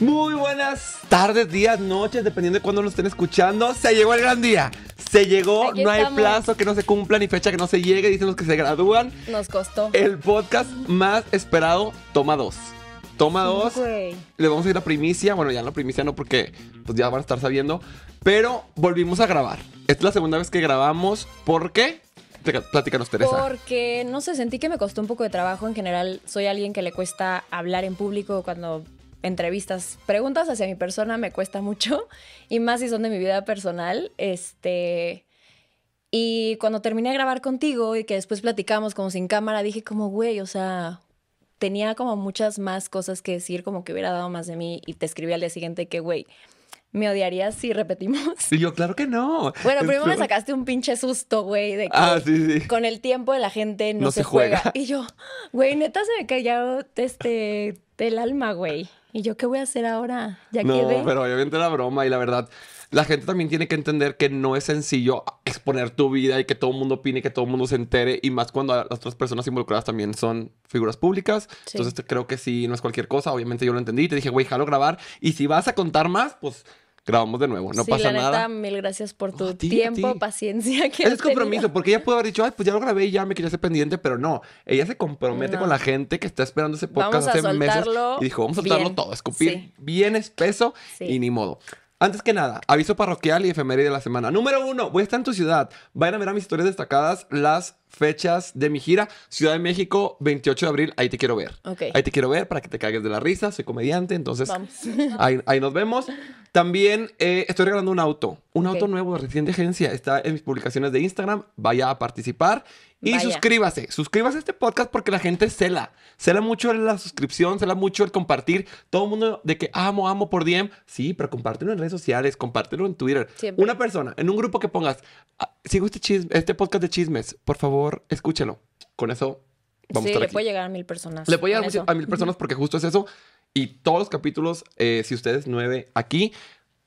Muy buenas tardes, días, noches, dependiendo de cuándo nos estén escuchando. Se llegó el gran día. Se llegó, no hay plazo que no se cumpla ni fecha que no se llegue, dicen los que se gradúan. Nos costó. El podcast más esperado, toma dos. Toma dos. Le vamos a ir a primicia. Bueno, ya en la primicia no, porque pues ya van a estar sabiendo. Pero volvimos a grabar. Esta es la segunda vez que grabamos. ¿Por qué? Platícanos, Teresa. Porque no sé, sentí que me costó un poco de trabajo. En general, soy alguien que le cuesta hablar en público cuando entrevistas, preguntas hacia mi persona me cuesta mucho y más si son de mi vida personal, este y cuando terminé de grabar contigo y que después platicamos como sin cámara, dije como, güey, o sea, tenía como muchas más cosas que decir, como que hubiera dado más de mí y te escribí al día siguiente que, güey, ¿Me odiarías si repetimos? Y yo, claro que no. Bueno, primero me sacaste un pinche susto, güey, de ah, que con el tiempo de la gente no, se, juega. Y yo, güey, neta se me cayó este, del alma, güey. ¿Y yo qué voy a hacer ahora? Ya no, pero obviamente la broma y la verdad, la gente también tiene que entender que no es sencillo exponer tu vida y que todo el mundo opine, que todo el mundo se entere y más cuando las otras personas involucradas también son figuras públicas. Entonces creo que sí, no es cualquier cosa. Obviamente yo lo entendí te dije, güey, jalo grabar y si vas a contar más, pues grabamos de nuevo, no pasa la nada. mil gracias por tu tiempo, paciencia. Que es compromiso, porque ella pudo haber dicho, ay, pues ya lo grabé y ya me quería hacer pendiente, pero no. Ella se compromete con la gente que está esperando ese podcast hace meses y dijo, vamos a soltarlo todo, escupir bien espeso y ni modo. Antes que nada, aviso parroquial y efeméride de la semana. Número uno, voy a estar en tu ciudad. Vayan a ver a mis historias destacadas las fechas de mi gira. Ciudad de México, 28 de abril, ahí te quiero ver. Ahí te quiero ver para que te cagues de la risa, soy comediante, entonces Ahí, nos vemos. También eh, estoy regalando un auto, un auto nuevo, recién de agencia, está en mis publicaciones de Instagram, vaya a participar. Y suscríbase, suscríbase a este podcast porque la gente cela. Cela mucho la suscripción, cela mucho el compartir. Todo el mundo de que amo, amo por DM. Sí, pero compártelo en redes sociales, compártelo en Twitter. Una persona, en un grupo que pongas, ah, sigo este, este podcast de chismes, por favor favor, escúchelo. Con eso vamos a estar le puede llegar a mil personas. Le puede llegar a mil personas porque justo es eso. Y todos los capítulos, eh, si ustedes nueve aquí,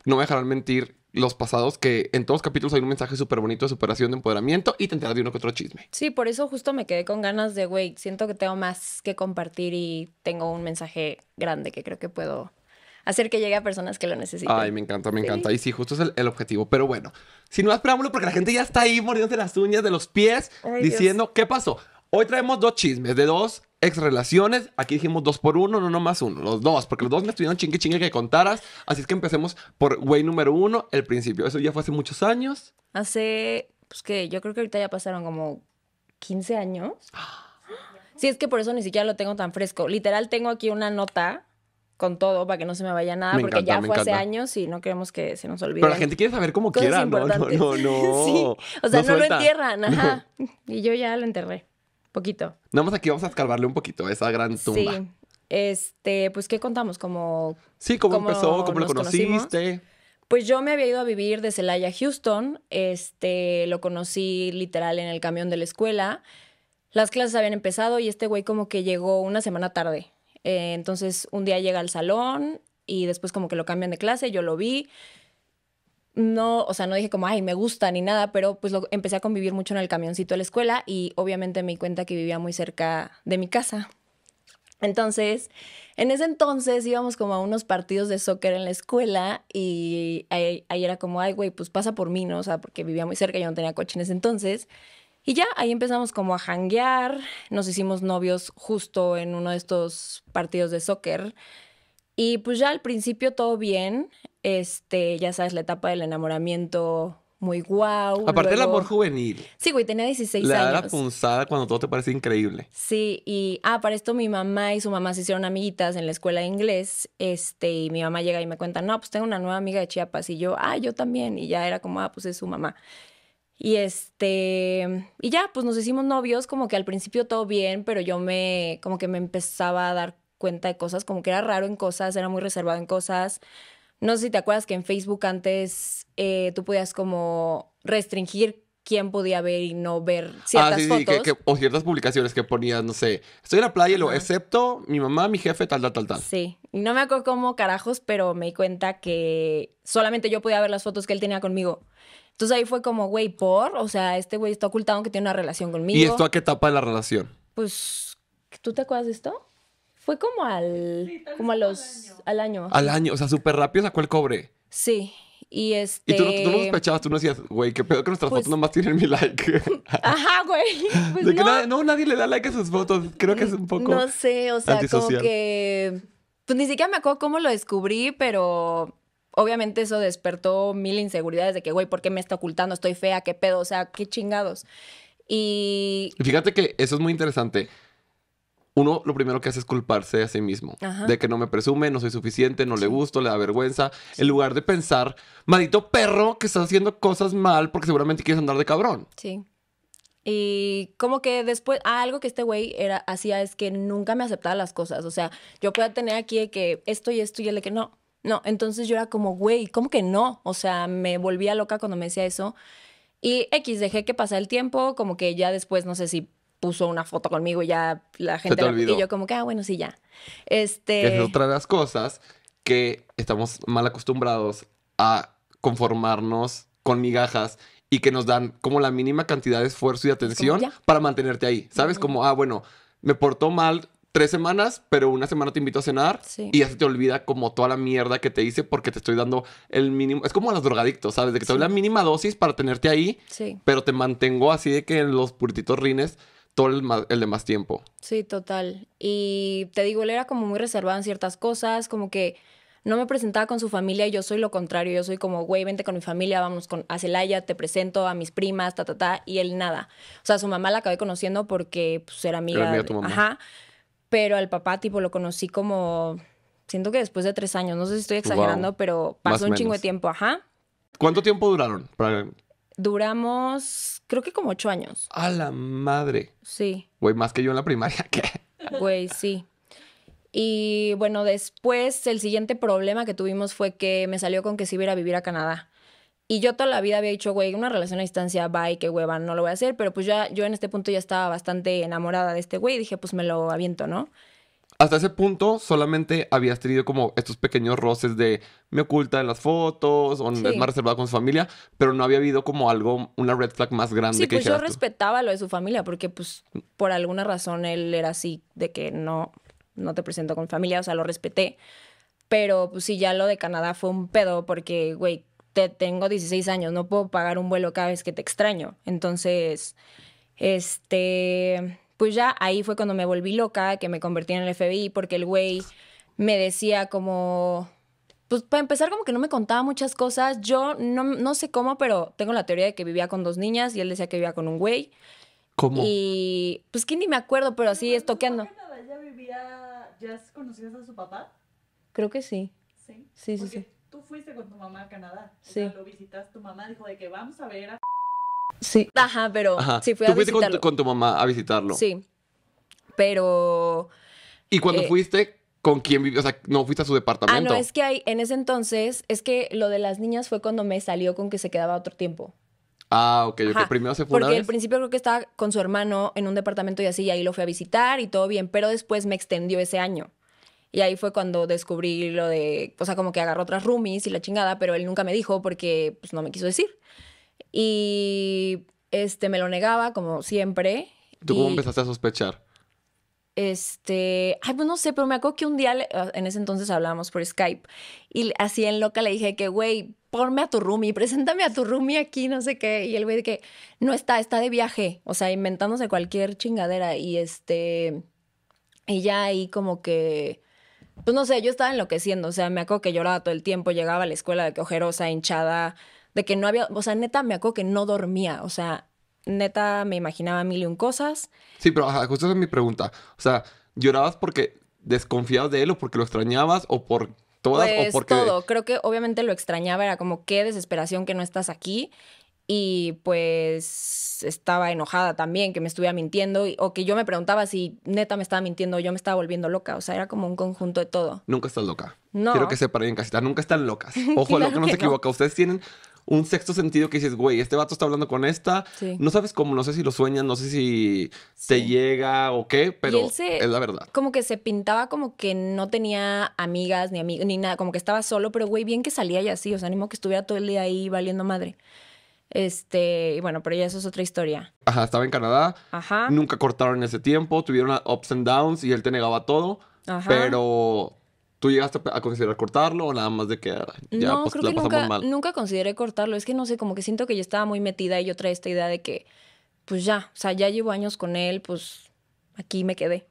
no me dejarán mentir los pasados, que en todos los capítulos hay un mensaje súper bonito de superación, de empoderamiento y te enteras de uno que otro chisme. Sí, por eso justo me quedé con ganas de, güey, siento que tengo más que compartir y tengo un mensaje grande que creo que puedo hacer que llegue a personas que lo necesiten. Ay, me encanta, me encanta. Y sí, justo es el, objetivo. Pero bueno, sin más esperámoslo, porque la gente ya está ahí mordiéndose las uñas de los pies, diciendo, ¿qué pasó? Hoy traemos dos chismes de dos ex relaciones. Aquí dijimos dos por uno, no más uno, los dos, porque los dos me estuvieron chingue chingue que contaras. Así es que empecemos por güey número uno, el principio. Eso ya fue hace muchos años. Hace, pues que yo creo que ahorita ya pasaron como 15 años. Sí, es que por eso ni siquiera lo tengo tan fresco. Literal, tengo aquí una nota con todo para que no se me vaya nada, porque ya fue hace años y no queremos que se nos olvide. Pero la gente quiere saber cómo quieran, quiera, no, no, no, sí. O sea, no, lo entierran, ajá. Y yo ya lo enterré. Poquito. Nada más aquí vamos a escarbarle un poquito esa gran tumba. Sí. Este, pues, ¿qué contamos? Como. Sí, cómo, empezó, cómo lo conociste. Pues yo me había ido a vivir de Celaya a Houston. Este, lo conocí literal en el camión de la escuela. Las clases habían empezado y este güey como que llegó una semana tarde. Eh, entonces un día llega al salón y después como que lo cambian de clase, yo lo vi. No, o sea, no dije como, ay, me gusta ni nada, pero pues lo, empecé a convivir mucho en el camioncito de la escuela y obviamente me di cuenta que vivía muy cerca de mi casa. Entonces, en ese entonces íbamos como a unos partidos de soccer en la escuela y ahí, era como, ay, güey, pues pasa por mí, ¿no? O sea, porque vivía muy cerca, yo no tenía coche en ese entonces. Y ya ahí empezamos como a janguear, nos hicimos novios justo en uno de estos partidos de soccer. Y pues ya al principio todo bien, este, ya sabes, la etapa del enamoramiento muy guau. Aparte del amor juvenil. Sí, güey, tenía 16 años. La punzada cuando todo te parece increíble. Sí, y ah, para esto mi mamá y su mamá se hicieron amiguitas en la escuela de inglés, este, y mi mamá llega y me cuenta, no, pues tengo una nueva amiga de Chiapas, y yo, ah, yo también, y ya era como, ah, pues es su mamá. Y este, y ya, pues nos hicimos novios, como que al principio todo bien, pero yo me, como que me empezaba a dar cuenta de cosas, como que era raro en cosas, era muy reservado en cosas. No sé si te acuerdas que en Facebook antes eh, tú podías como restringir quién podía ver y no ver ah, ciertas o ciertas publicaciones que ponías, no sé, estoy en la playa, lo, excepto mi mamá, mi jefe, tal, tal, tal, tal. Sí, no me acuerdo cómo carajos, pero me di cuenta que solamente yo podía ver las fotos que él tenía conmigo. Entonces ahí fue como, güey, por, o sea, este güey está ocultado que tiene una relación conmigo. ¿Y esto a qué etapa de la relación? Pues, ¿tú te acuerdas de esto? Fue como al, como a los, al año. Al año, o sea, súper rápido sacó el cobre. Sí. Y este. Y tú, lo no sospechabas, tú no decías, güey, qué pedo que nuestras pues fotos nomás tienen mi like. Ajá, güey. Pues de no. Que nadie, no, nadie le da like a sus fotos. Creo que es un poco. No sé, o sea, como que. Pues ni siquiera me acuerdo cómo lo descubrí, pero obviamente eso despertó mil inseguridades de que, güey, ¿por qué me está ocultando? Estoy fea, qué pedo, o sea, qué chingados. Y... Fíjate que eso es muy interesante. Uno lo primero que hace es culparse a sí mismo. De que no me presume, no soy suficiente, no le gusto, le da vergüenza. En lugar de pensar, maldito perro que estás haciendo cosas mal porque seguramente quieres andar de cabrón. Sí. Y como que después, ah, algo que este güey era, hacía es que nunca me aceptaba las cosas. O sea, yo podía tener aquí que esto y esto y él de que no. No, entonces yo era como, güey, ¿cómo que no? O sea, me volvía loca cuando me decía eso. Y X, dejé que pasara el tiempo, como que ya después, no sé si puso una foto conmigo y ya la gente... La, y yo como que, ah, bueno, sí, ya. Este... Es otra de las cosas que estamos mal acostumbrados a conformarnos con migajas y que nos dan como la mínima cantidad de esfuerzo y atención para mantenerte ahí. ¿Sabes? Como, ah, bueno, me portó mal, tres semanas, pero una semana te invito a cenar y ya se te olvida como toda la mierda que te hice porque te estoy dando el mínimo. Es como a los drogadictos, ¿sabes? De que te doy la mínima dosis para tenerte ahí, pero te mantengo así de que en los purititos rines todo el, el más tiempo. Sí, total. Y te digo, él era como muy reservado en ciertas cosas, como que no me presentaba con su familia y yo soy lo contrario. Yo soy como, güey, vente con mi familia, vamos con, a Celaya, te presento a mis primas, ta, ta, ta. Y él nada. O sea, su mamá la acabé conociendo porque pues, era amiga. Era amiga tu mamá. Ajá pero al papá tipo lo conocí como, siento que después de tres años, no sé si estoy exagerando, pero pasó un chingo de tiempo, ajá. ¿Cuánto tiempo duraron? Duramos, creo que como ocho años. A la madre. Sí. Güey, más que yo en la primaria, ¿qué? Güey, sí. Y bueno, después el siguiente problema que tuvimos fue que me salió con que sí iba a vivir a Canadá. Y yo toda la vida había dicho, güey, una relación a distancia, bye, qué hueva, no lo voy a hacer. Pero pues ya, yo en este punto ya estaba bastante enamorada de este güey. Dije, pues me lo aviento, ¿no? Hasta ese punto solamente habías tenido como estos pequeños roces de me oculta en las fotos o es más reservado con su familia, pero no había habido como algo, una red flag más grande sí, que pues yo respetaba lo de su familia porque pues por alguna razón él era así de que no, no te presento con familia, o sea, lo respeté. Pero pues sí, ya lo de Canadá fue un pedo porque, güey, te tengo 16 años, no puedo pagar un vuelo cada vez que te extraño. Entonces, este, pues ya ahí fue cuando me volví loca, que me convertí en el FBI, porque el güey me decía como, pues para empezar como que no me contaba muchas cosas, yo no, no sé cómo, pero tengo la teoría de que vivía con dos niñas y él decía que vivía con un güey. ¿Cómo? Y pues que ni me acuerdo, pero así es ¿Ya ya conocías a su papá? Creo que sí. Sí. Sí, sí, sí tú fuiste con tu mamá a Canadá. Sí. O lo visitas, tu mamá dijo de que vamos a ver a... Sí. Ajá, pero sí fui a fuiste visitarlo. Con, tu, con tu mamá a visitarlo. Sí. Pero... ¿Y cuando eh, fuiste, con quién vivió? O sea, no fuiste a su departamento. Ah, no, es que hay, en ese entonces, es que lo de las niñas fue cuando me salió con que se quedaba otro tiempo. Ah, ok, yo que Primero se fue Porque al principio creo que estaba con su hermano en un departamento y así, y ahí lo fui a visitar y todo bien, pero después me extendió ese año. Y ahí fue cuando descubrí lo de, o sea, como que agarró otras roomies y la chingada, pero él nunca me dijo porque pues, no me quiso decir. Y este me lo negaba, como siempre. ¿Tú cómo empezaste a sospechar? Este, ay, pues no sé, pero me acuerdo que un día, ah, en ese entonces hablábamos por Skype, y así en loca le dije que, güey, ponme a tu roomie, preséntame a tu roomie aquí, no sé qué. Y el güey de que, no está, está de viaje, o sea, inventándose cualquier chingadera. Y este, y ya ahí como que pues no sé, yo estaba enloqueciendo, o sea, me acuerdo que lloraba todo el tiempo, llegaba a la escuela de que ojerosa, hinchada, de que no había, o sea, neta, me acuerdo que no dormía, o sea, neta, me imaginaba mil y un cosas. Sí, pero ajá, justo esa es mi pregunta, o sea, ¿llorabas porque desconfiabas de él o porque lo extrañabas o por todas o pues, porque... todo, creo que obviamente lo extrañaba, era como qué desesperación que no estás aquí y pues estaba enojada también que me estuviera mintiendo o que yo me preguntaba si neta me estaba mintiendo o yo me estaba volviendo loca. O sea, era como un conjunto de todo. Nunca estás loca. No. Quiero que sepan en casita, nunca están locas. Ojo, que no se equivoca. Ustedes tienen un sexto sentido que dices, güey, este vato está hablando con esta. No sabes cómo, no sé si lo sueñan, no sé si se llega o qué, pero es la verdad. Como que se pintaba como que no tenía amigas ni amigos ni nada, como que estaba solo, pero güey, bien que salía y así, o sea, animo que estuviera todo el día ahí valiendo madre. Este, y bueno, pero ya eso es otra historia. Ajá, estaba en Canadá. Ajá. Nunca cortaron en ese tiempo, tuvieron ups and downs y él te negaba todo. Ajá. Pero ¿Tú llegaste a considerar cortarlo o nada más de que ah, ya no, pues, creo que nunca, Nunca consideré cortarlo. Es que no sé, como que siento que yo estaba muy metida y yo traía esta idea de que, pues ya, o sea, ya llevo años con él, pues aquí me quedé.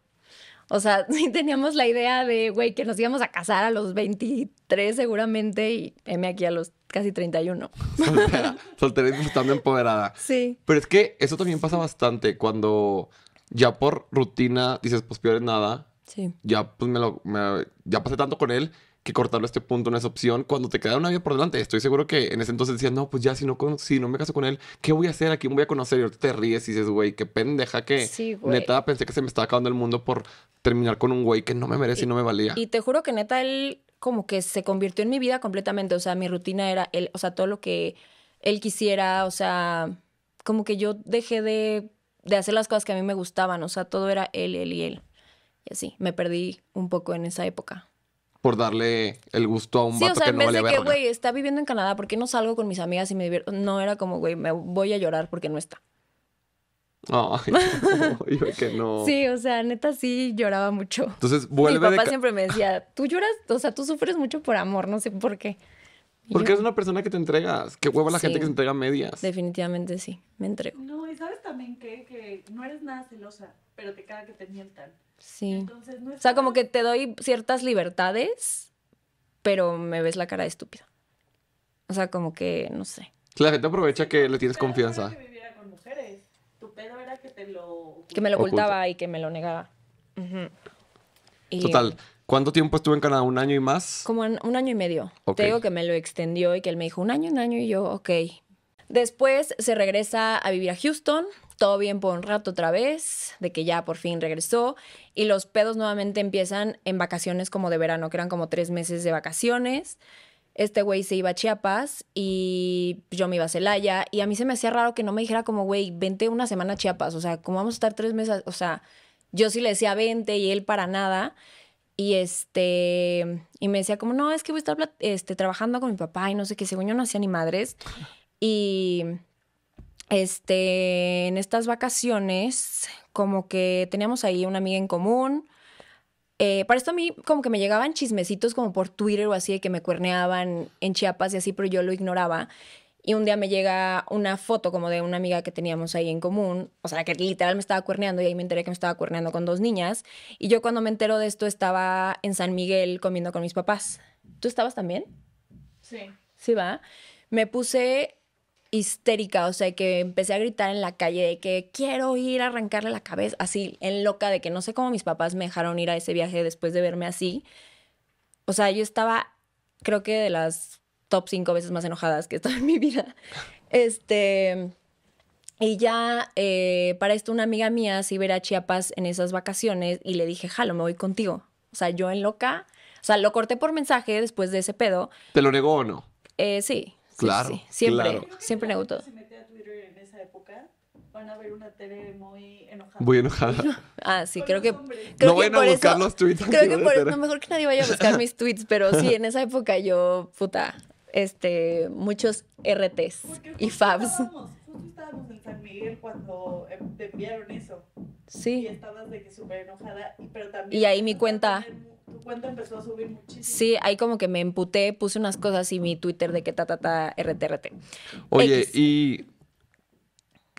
O sea, sí teníamos la idea de, güey, que nos íbamos a casar a los 23 seguramente y m aquí a los casi 31. Soltera, soltera y empoderada. Sí. Pero es que eso también pasa bastante cuando ya por rutina dices, pues peor es nada. Sí. Ya, pues me lo, ya pasé tanto con él que cortarlo a este punto no es opción. Cuando te queda una vida por delante, estoy seguro que en ese entonces decías, no, pues ya, si no, si no me caso con él, ¿qué voy a hacer? ¿A quién voy a conocer? Y ahorita te ríes y dices, güey, qué pendeja que sí, neta pensé que se me estaba acabando el mundo por terminar con un güey que no me merece y no me valía. Y te juro que neta él como que se convirtió en mi vida completamente, o sea, mi rutina era él, o sea, todo lo que él quisiera, o sea, como que yo dejé de, hacer las cosas que a mí me gustaban, o sea, todo era él, él y él. Y así, me perdí un poco en esa época por darle el gusto a un vato que no que, güey, está viviendo en Canadá, ¿por qué no salgo con mis amigas y me divierto? No, era como, güey, me voy a llorar porque no está. que no. Sí, o sea, neta sí lloraba mucho. Entonces, vuelve. Mi papá siempre me decía, tú lloras, o sea, tú sufres mucho por amor, no sé por qué. Porque eres una persona que te entregas. Qué huevo la gente que se entrega medias. Definitivamente sí, me entrego. No, y sabes también que, no eres nada celosa, pero te caga que te mientan. Sí. o sea, como que te doy ciertas libertades, pero me ves la cara de estúpida. O sea, como que, no sé. La gente aprovecha que le tienes confianza. Que me lo ocultaba y que me lo negaba. Total. ¿Cuánto tiempo estuvo en Canadá? ¿Un año y más? Como un año y medio. Te digo que me lo extendió y que él me dijo un año, un año y yo, ok. Después se regresa a vivir a Houston, todo bien por un rato otra vez, de que ya por fin regresó, y los pedos nuevamente empiezan en vacaciones como de verano, que eran como tres meses de vacaciones este güey se iba a Chiapas y yo me iba a Celaya. Y a mí se me hacía raro que no me dijera como, güey, vente una semana a Chiapas. O sea, como vamos a estar tres meses? O sea, yo sí le decía vente y él para nada. Y este, y me decía como, no, es que voy a estar este, trabajando con mi papá y no sé qué, según yo no hacía ni madres. Y este, en estas vacaciones, como que teníamos ahí una amiga en común eh, para esto a mí como que me llegaban chismecitos como por Twitter o así de que me cuerneaban en Chiapas y así, pero yo lo ignoraba. Y un día me llega una foto como de una amiga que teníamos ahí en común, o sea, que literal me estaba cuerneando y ahí me enteré que me estaba cuerneando con dos niñas. Y yo cuando me entero de esto estaba en San Miguel comiendo con mis papás. ¿Tú estabas también? Sí. Sí, va. Me puse histérica, o sea, que empecé a gritar en la calle de que quiero ir a arrancarle la cabeza, así, en loca, de que no sé cómo mis papás me dejaron ir a ese viaje después de verme así. O sea, yo estaba, creo que de las top cinco veces más enojadas que he estado en mi vida. Este. Y ya eh, para esto una amiga mía se iba a, Chiapas en esas vacaciones y le dije, jalo, me voy contigo. O sea, yo en loca, o sea, lo corté por mensaje después de ese pedo. ¿Te lo negó o no? Eh, sí. Claro. Sí, sí. Siempre, siempre me gustó. Se mete a Twitter en esa época van a ver una tele muy enojada. Muy enojada. Ah, sí, creo que. Creo no que vayan por a buscar los tweets. Creo que por eso, no, mejor que nadie vaya a buscar mis tweets, pero sí, en esa época yo, puta, este, muchos RTs y fabs. Estábamos, estábamos en San Miguel cuando em, te enviaron eso. Sí. Y estabas de que súper enojada, pero también. Y ahí mi cuenta tu cuenta empezó a subir muchísimo. Sí, ahí como que me emputé, puse unas cosas y mi Twitter de que ta, ta, ta, RTRT. Oye, y...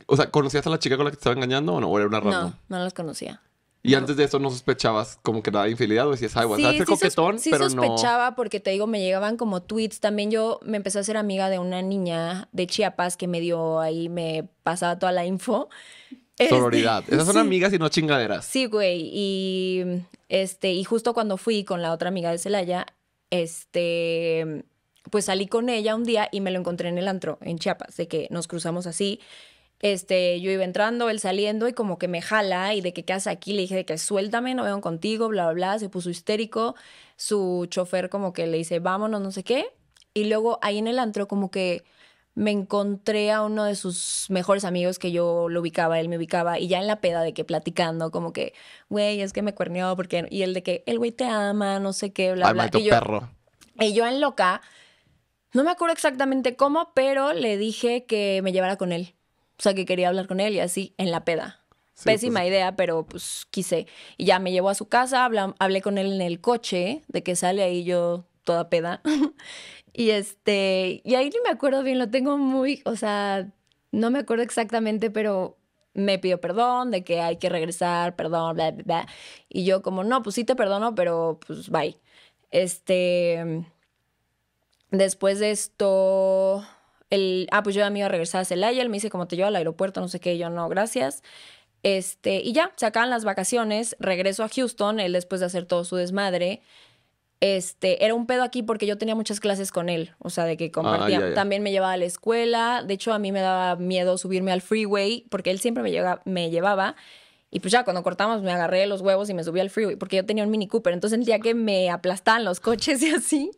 O sea, ¿conocías a la chica con la que te estaba engañando o no? ¿O era una rata. No, no las conocía. ¿Y antes de eso no sospechabas como que nada de infidelidad o decías, ay, bueno, coquetón, pero no... Sí sospechaba porque, te digo, me llegaban como tweets. También yo me empecé a ser amiga de una niña de Chiapas que me dio ahí, me pasaba toda la info. Sororidad. Esas son amigas y no chingaderas. Sí, güey. Y este, y justo cuando fui con la otra amiga de Celaya, este, pues salí con ella un día y me lo encontré en el antro, en Chiapas, de que nos cruzamos así. Este, yo iba entrando, él saliendo y como que me jala y de que qué haces aquí, le dije de que suéltame, no veo contigo, bla, bla, bla, se puso histérico, su chofer como que le dice vámonos, no sé qué, y luego ahí en el antro como que me encontré a uno de sus mejores amigos que yo lo ubicaba, él me ubicaba, y ya en la peda de que platicando, como que, güey, es que me cuerneó, porque, y el de que, el güey te ama, no sé qué, bla, bla bla. Y yo, en loca, no me acuerdo exactamente cómo, pero le dije que me llevara con él. O sea, que quería hablar con él y así, en la peda. Pues Pésima idea, pero pues quise. Y ya me llevó a su casa, hablé con él en el coche, de que sale ahí yo toda peda. Y este, y ahí me acuerdo bien, lo tengo muy, o sea, no me acuerdo exactamente, pero me pidió perdón, de que hay que regresar, perdón, bla, bla, bla. Y yo como, no, pues sí te perdono, pero pues bye. Este, después de esto, el, ah, pues yo ya me iba a regresar a Celaya, él me dice como te llevo al aeropuerto, no sé qué, yo no, gracias. Este, y ya, se acaban las vacaciones, regreso a Houston, él después de hacer todo su desmadre, este, era un pedo aquí porque yo tenía muchas clases con él, o sea, de que ah, compartía. También me llevaba a la escuela, de hecho a mí me daba miedo subirme al freeway porque él siempre me, me llevaba. Y pues ya, cuando cortamos, me agarré los huevos y me subí al freeway, porque yo tenía un Mini Cooper. Entonces, el día que me aplastaban los coches y así,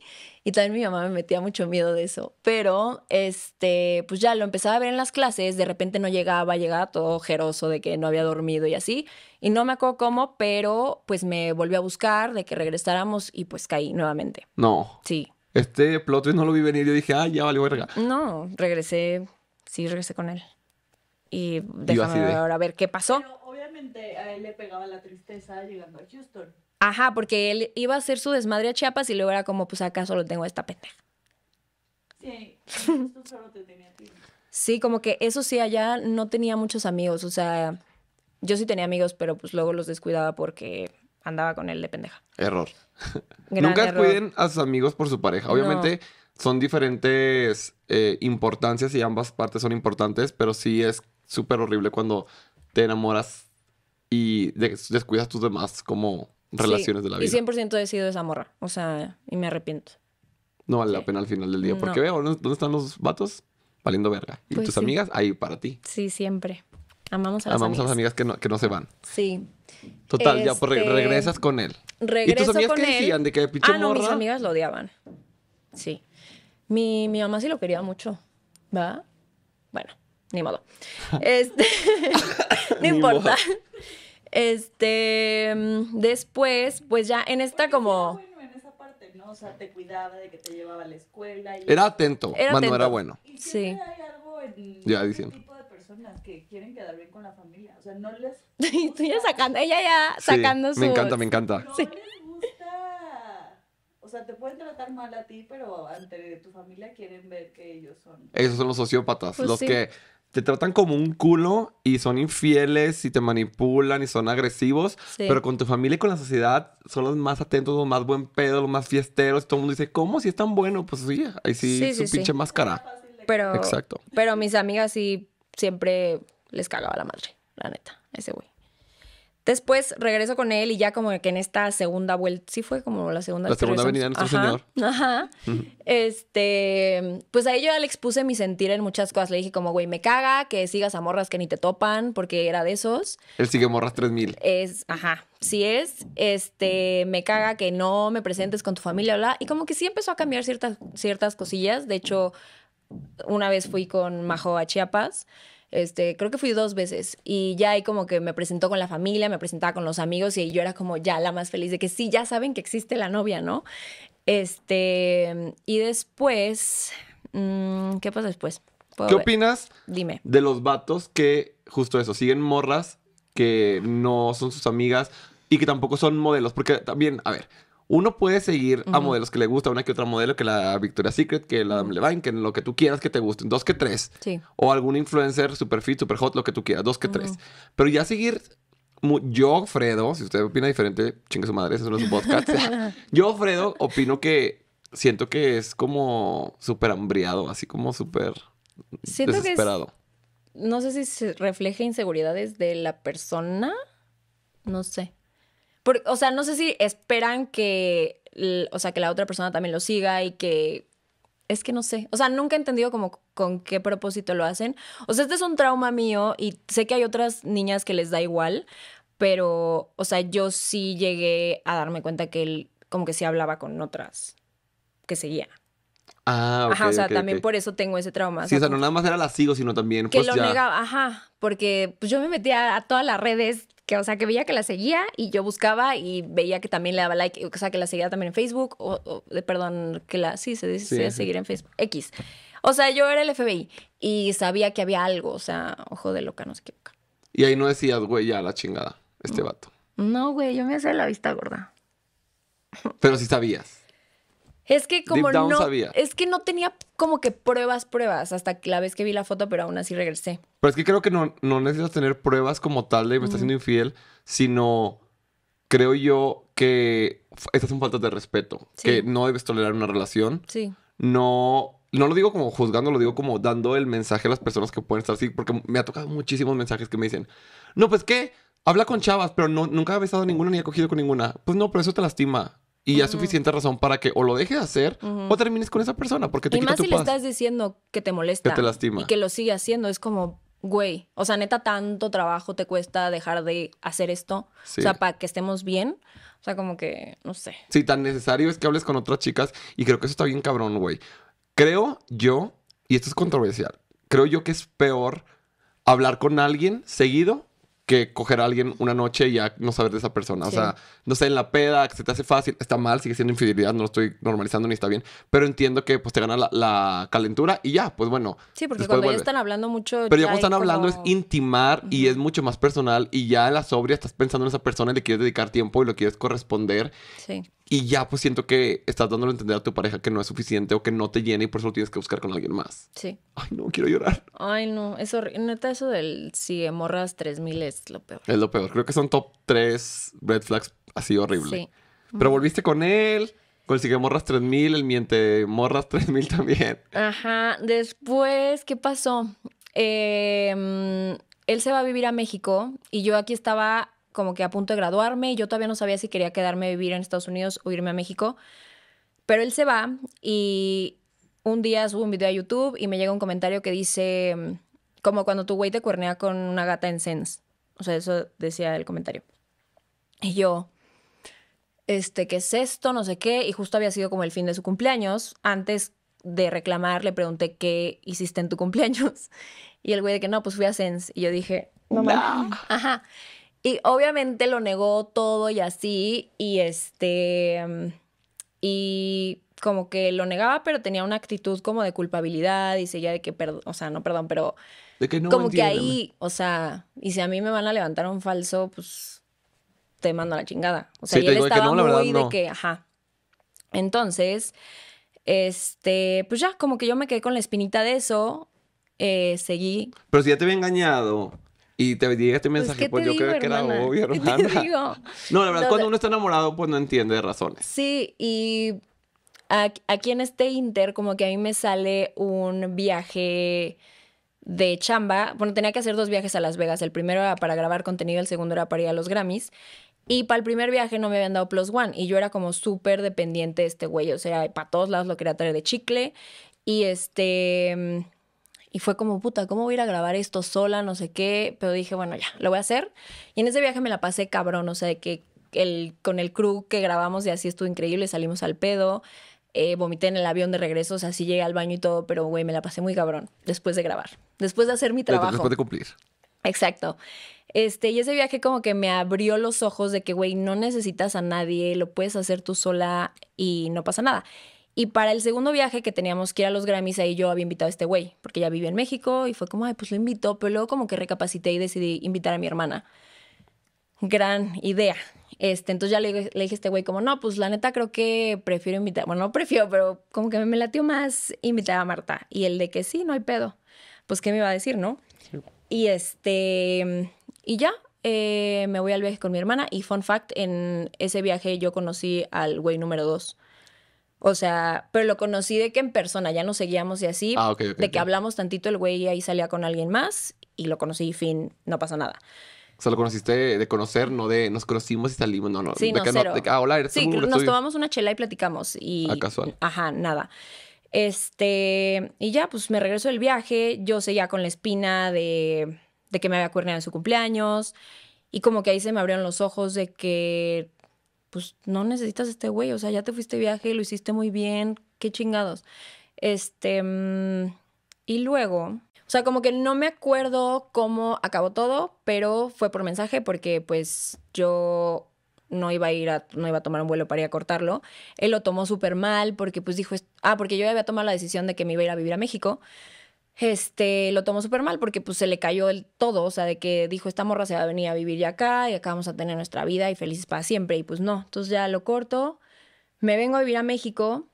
y también mi mamá me metía mucho miedo de eso. Pero, este, pues ya lo empezaba a ver en las clases, de repente no llegaba, llegaba todo ojeroso de que no había dormido y así. Y no me acuerdo cómo, pero pues me volvió a buscar de que regresáramos y pues caí nuevamente. No. Sí. Este plot twist no lo vi venir, yo dije, ah, ya vale, verga. No, regresé, sí, regresé con él. Y déjame de... ahora ver qué pasó. Pero obviamente a él le pegaba la tristeza llegando a Houston. Ajá, porque él iba a hacer su desmadre a Chiapas y luego era como, pues acaso lo tengo esta pendeja. Sí, solo te tenía Sí, como que eso sí, allá no tenía muchos amigos. O sea, yo sí tenía amigos, pero pues luego los descuidaba porque andaba con él de pendeja. Error. Nunca descuiden a sus amigos por su pareja. Obviamente son diferentes eh, importancias y ambas partes son importantes, pero sí es súper horrible cuando te enamoras y descuidas tus demás como relaciones de la vida. Y 100% he sido esa morra, o sea, y me arrepiento. No vale la pena al final del día, porque veo, ¿dónde están los vatos? Valiendo verga. Y pues tus amigas ahí para ti. Sí, siempre. Amamos a las Amamos a las amigas que no, se van. Sí. Total, ya por pues, este, regresas con él. Regreso ¿Y tus amigas qué decían? ¿De que pinche Ah, no, mis amigas lo odiaban. Sí. Mi, mamá sí lo quería mucho. ¿Va? Bueno, ni modo. Este, no importa. Este, mm, después, pues ya en esta como... en esa parte, ¿no? O sea, te cuidaba de que te llevaba a la escuela. Y... Era atento, cuando era bueno. ¿Y sí. Hay algo en ya, diciendo. Este tipo de personas que quieren quedar bien con la familia. O sea, no les. Y Tú ya sacando, ella ya sacando sí, su. Me encanta, me encanta. No les gusta. O sea, te pueden tratar mal a ti, pero ante tu familia quieren ver que ellos son. Esos son los sociópatas, pues los que te tratan como un culo y son infieles y te manipulan y son agresivos, pero con tu familia y con la sociedad son los más atentos, los más buen pedo, los más fiesteros. Todo el mundo dice, ¿cómo? Si es tan bueno, pues sí, ahí sí, su pinche máscara. Pero, Exacto. Pero mis amigas sí siempre les cagaba la madre, la neta, ese güey. Después regreso con él y ya como que en esta segunda vuelta, sí fue como la segunda. La segunda venida de nuestro señor. Ajá. Este, pues ahí yo ya le expuse mi sentir en muchas cosas. Le dije como, güey, me caga que sigas a morras que ni te topan porque era de esos. Él sigue morras 3000. Es, ajá, sí es. Este, me caga que no me presentes con tu familia, ¿verdad? Y como que sí empezó a cambiar ciertas, ciertas cosillas. De hecho, una vez fui con Majo a Chiapas este, creo que fui dos veces y ya ahí como que me presentó con la familia, me presentaba con los amigos y yo era como ya la más feliz de que sí, ya saben que existe la novia, ¿no? Este, y después, mm, ¿qué pasa después? ¿Qué opinas? Dime. De los vatos que, justo eso, siguen morras que no son sus amigas y que tampoco son modelos. Porque también, a ver, uno puede seguir a modelos que le gusta, una que otra modelo, que la Victoria's Secret, que la Adam Levine, que lo que tú quieras que te gusten, dos que tres. Sí. O algún influencer super fit, super hot, lo que tú quieras, dos que tres. Pero ya seguir, yo, Fredo, si usted opina diferente, chingue su madre, eso no es un podcast. yo, Fredo, opino que siento que es como súper hambriado, así como súper desesperado. no sé si se refleja inseguridades de la persona, no sé o sea, no sé si esperan que, o sea, que la otra persona también lo siga y que... Es que no sé, o sea, nunca he entendido como con qué propósito lo hacen. O sea, este es un trauma mío y sé que hay otras niñas que les da igual, pero, o sea, yo sí llegué a darme cuenta que él como que sí hablaba con otras que seguía. Ah, okay, Ajá, o sea, también por eso tengo ese trauma. Sí, o sea, no nada más era la sigo, sino también. Que pues, lo negaba, ajá, porque pues, yo me metía a todas las redes que, o sea, que veía que la seguía y yo buscaba y veía que también le daba like, o sea, que la seguía también en Facebook, o, perdón, que la, sí, se dice seguir en Facebook, X. O sea, yo era el FBI y sabía que había algo, o sea, ojo de loca, no se equivoca. Y ahí no decías, güey, ya la chingada, este vato. No, güey, yo me hacía la vista gorda. Pero sí sabías. Es que como no sabía. es que no tenía como que pruebas, pruebas, hasta la vez que vi la foto, pero aún así regresé. Pero es que creo que no, necesitas tener pruebas como tal de me está siendo infiel, sino creo yo que estas son faltas de respeto, que no debes tolerar una relación. Sí. No, no lo digo como juzgando, lo digo como dando el mensaje a las personas que pueden estar así, porque me ha tocado muchísimos mensajes que me dicen, no, pues qué, habla con chavas, pero no, nunca ha besado a ninguna ni ha cogido con ninguna. Pues no, pero eso te lastima y ya suficiente razón para que o lo dejes hacer o termines con esa persona porque y más si le estás diciendo que te molesta que te lastima y que lo sigue haciendo es como güey o sea neta tanto trabajo te cuesta dejar de hacer esto o sea para que estemos bien o sea como que no sé sí tan necesario es que hables con otras chicas y creo que eso está bien cabrón güey creo yo y esto es controversial creo yo que es peor hablar con alguien seguido que coger a alguien una noche y ya no saber de esa persona. O sea, no sé, en la peda, que se te hace fácil, está mal, sigue siendo infidelidad, no lo estoy normalizando ni está bien, pero entiendo que pues te gana la, calentura y ya, pues bueno. Sí, porque cuando ya están hablando mucho... Pero ya, cuando están hablando es intimar y es mucho más personal y ya en la sobria estás pensando en esa persona y le quieres dedicar tiempo y lo quieres corresponder. Sí. Y ya pues siento que estás dándole a entender a tu pareja que no es suficiente o que no te llena y por eso lo tienes que buscar con alguien más. Sí. Ay, no, quiero llorar. Ay, no, es Neta, eso del sigue morras 3000 es lo peor. Es lo peor. Creo que son top 3 red flags así horrible. Sí. Pero volviste con él. con el Consigue morras 3000, el miente morras 3000 también. Ajá. Después, ¿qué pasó? Em, él se va a vivir a México y yo aquí estaba como que a punto de graduarme yo todavía no sabía si quería quedarme a vivir en Estados Unidos o irme a México. Pero él se va y un día subo un video a YouTube y me llega un comentario que dice, como cuando tu güey te cuernea con una gata en Sense. O sea, eso decía el comentario. Y yo, este, ¿qué es esto? No sé qué. Y justo había sido como el fin de su cumpleaños. Antes de reclamar, le pregunté qué hiciste en tu cumpleaños. Y el güey de que no, pues fui a Sense. Y yo dije, no, Ajá. Y obviamente lo negó todo y así, y este, em, y como que lo negaba, pero tenía una actitud como de culpabilidad y seguía de que, o sea, no perdón, pero de como que ahí, o sea, y si a mí me van a levantar un falso, pues te mando a la chingada. O sea, y él estaba muy de que, ajá. Entonces, este, pues ya, como que yo me quedé con la espinita de eso, eh, seguí. Pero si ya te había engañado y te llega este pues, mensaje, pues, yo que era obvio, No, la verdad, cuando uno está enamorado, pues no entiende razones. Sí, y aquí en este inter, como que a mí me sale un viaje de chamba. Bueno, tenía que hacer dos viajes a Las Vegas. El primero era para grabar contenido, el segundo era para ir a los Grammys. Y para el primer viaje no me habían dado Plus One. Y yo era como súper dependiente de este güey. O sea, para todos lados lo quería traer de chicle. Y este mm, y fue como, puta, ¿cómo voy a ir a grabar esto sola? No sé qué. Pero dije, bueno, ya, lo voy a hacer. Y en ese viaje me la pasé cabrón. O sea, de que el, con el crew que grabamos y así estuvo increíble. Salimos al pedo. Eh, vomité en el avión de regreso. O sea, sí llegué al baño y todo. Pero, güey, me la pasé muy cabrón después de grabar. Después de hacer mi trabajo. Después de cumplir. Exacto. Este, y ese viaje como que me abrió los ojos de que, güey, no necesitas a nadie, lo puedes hacer tú sola y no pasa nada. Y para el segundo viaje que teníamos que ir a los Grammys, ahí yo había invitado a este güey, porque ya vivía en México y fue como, ay, pues lo invitó, pero luego como que recapacité y decidí invitar a mi hermana. Gran idea. Este, entonces ya le, dije a este güey como, no, pues la neta creo que prefiero invitar, bueno, no prefiero, pero como que me latió más invitar a Marta. Y el de que sí, no hay pedo. Pues, ¿qué me iba a decir, no? Y este, y ya, eh, me voy al viaje con mi hermana. Y fun fact, en ese viaje yo conocí al güey número dos o sea, pero lo conocí de que en persona ya nos seguíamos y así. Ah, ok, de que hablamos tantito, el güey ahí salía con alguien más y lo conocí y fin, no pasó nada. O sea, lo conociste de conocer, no de nos conocimos y salimos, no, no. de no, de ah, hola, eres Sí, nos tomamos una chela y platicamos y... Ah, casual. Ajá, nada. Este, y ya, pues me regreso del viaje, yo seguía con la espina de, que me había cuerneado en su cumpleaños y como que ahí se me abrieron los ojos de que pues no necesitas este güey, o sea, ya te fuiste de viaje, lo hiciste muy bien, qué chingados. Este, mm, y luego, o sea, como que no me acuerdo cómo acabó todo, pero fue por mensaje porque pues yo no iba a ir a, no iba a tomar un vuelo para ir a cortarlo. Él lo tomó súper mal porque pues dijo, ah, porque yo ya había tomado la decisión de que me iba a ir a vivir a México este, lo tomó súper mal porque pues se le cayó el todo, o sea, de que dijo, esta morra se va a venir a vivir ya acá y acá vamos a tener nuestra vida y felices para siempre y pues no, entonces ya lo corto, me vengo a vivir a México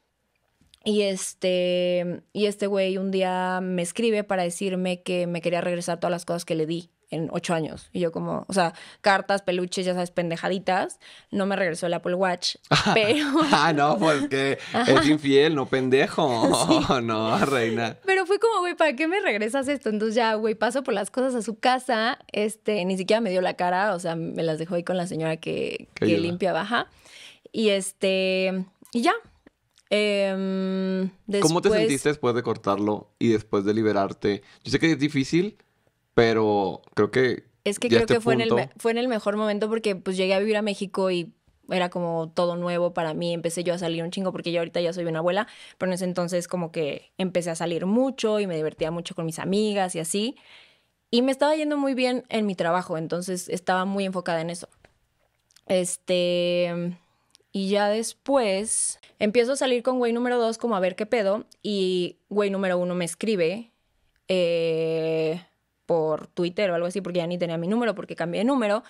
y este, y este güey un día me escribe para decirme que me quería regresar todas las cosas que le di en ocho años. Y yo como, o sea, cartas, peluches, ya sabes, pendejaditas. No me regresó el Apple Watch, pero... ah, no, porque pues es infiel, no pendejo. No, reina. Pero fue como, güey, ¿para qué me regresas esto? Entonces ya, güey, paso por las cosas a su casa. Este, ni siquiera me dio la cara, o sea, me las dejó ahí con la señora que, que limpia baja. Y este, y ya, después... Em, ¿Cómo te sentiste después de cortarlo y después de liberarte? Yo sé que es difícil, pero creo que... Es que creo este que fue, en el, fue en el mejor momento porque pues llegué a vivir a México y era como todo nuevo para mí, empecé yo a salir un chingo porque yo ahorita ya soy una abuela, pero en ese entonces como que empecé a salir mucho y me divertía mucho con mis amigas y así. Y me estaba yendo muy bien en mi trabajo, entonces estaba muy enfocada en eso. Este... Y ya después empiezo a salir con güey número dos como a ver qué pedo y güey número uno me escribe. Eh, por Twitter o algo así, porque ya ni tenía mi número, porque cambié de número,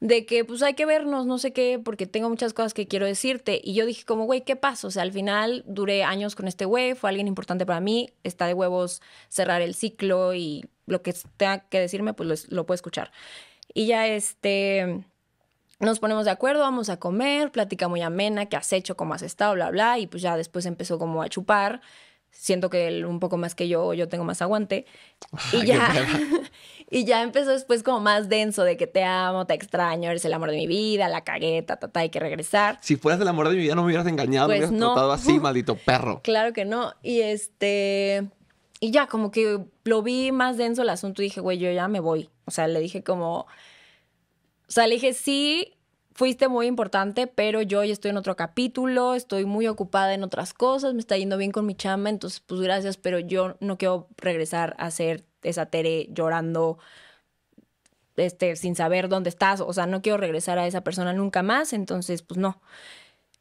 de que pues hay que vernos, no sé qué, porque tengo muchas cosas que quiero decirte. Y yo dije como, güey, ¿qué pasa? O sea, al final duré años con este güey, fue alguien importante para mí, está de huevos cerrar el ciclo y lo que tenga que decirme, pues lo, lo puedo escuchar. Y ya este nos ponemos de acuerdo, vamos a comer, plática muy amena, qué has hecho, cómo has estado, bla, bla, y pues ya después empezó como a chupar siento que él un poco más que yo, yo tengo más aguante. Y ya, y ya empezó después como más denso de que te amo, te extraño, eres el amor de mi vida, la cagué, ta, hay que regresar. Si fueras el amor de mi vida no me hubieras engañado, me pues hubieras no. así, maldito perro. Claro que no. Y este... Y ya, como que lo vi más denso el asunto y dije, güey, yo ya me voy. O sea, le dije como... O sea, le dije, sí, fuiste muy importante, pero yo ya estoy en otro capítulo, estoy muy ocupada en otras cosas, me está yendo bien con mi chamba, entonces pues gracias, pero yo no quiero regresar a ser esa Tere llorando este sin saber dónde estás, o sea, no quiero regresar a esa persona nunca más, entonces pues no.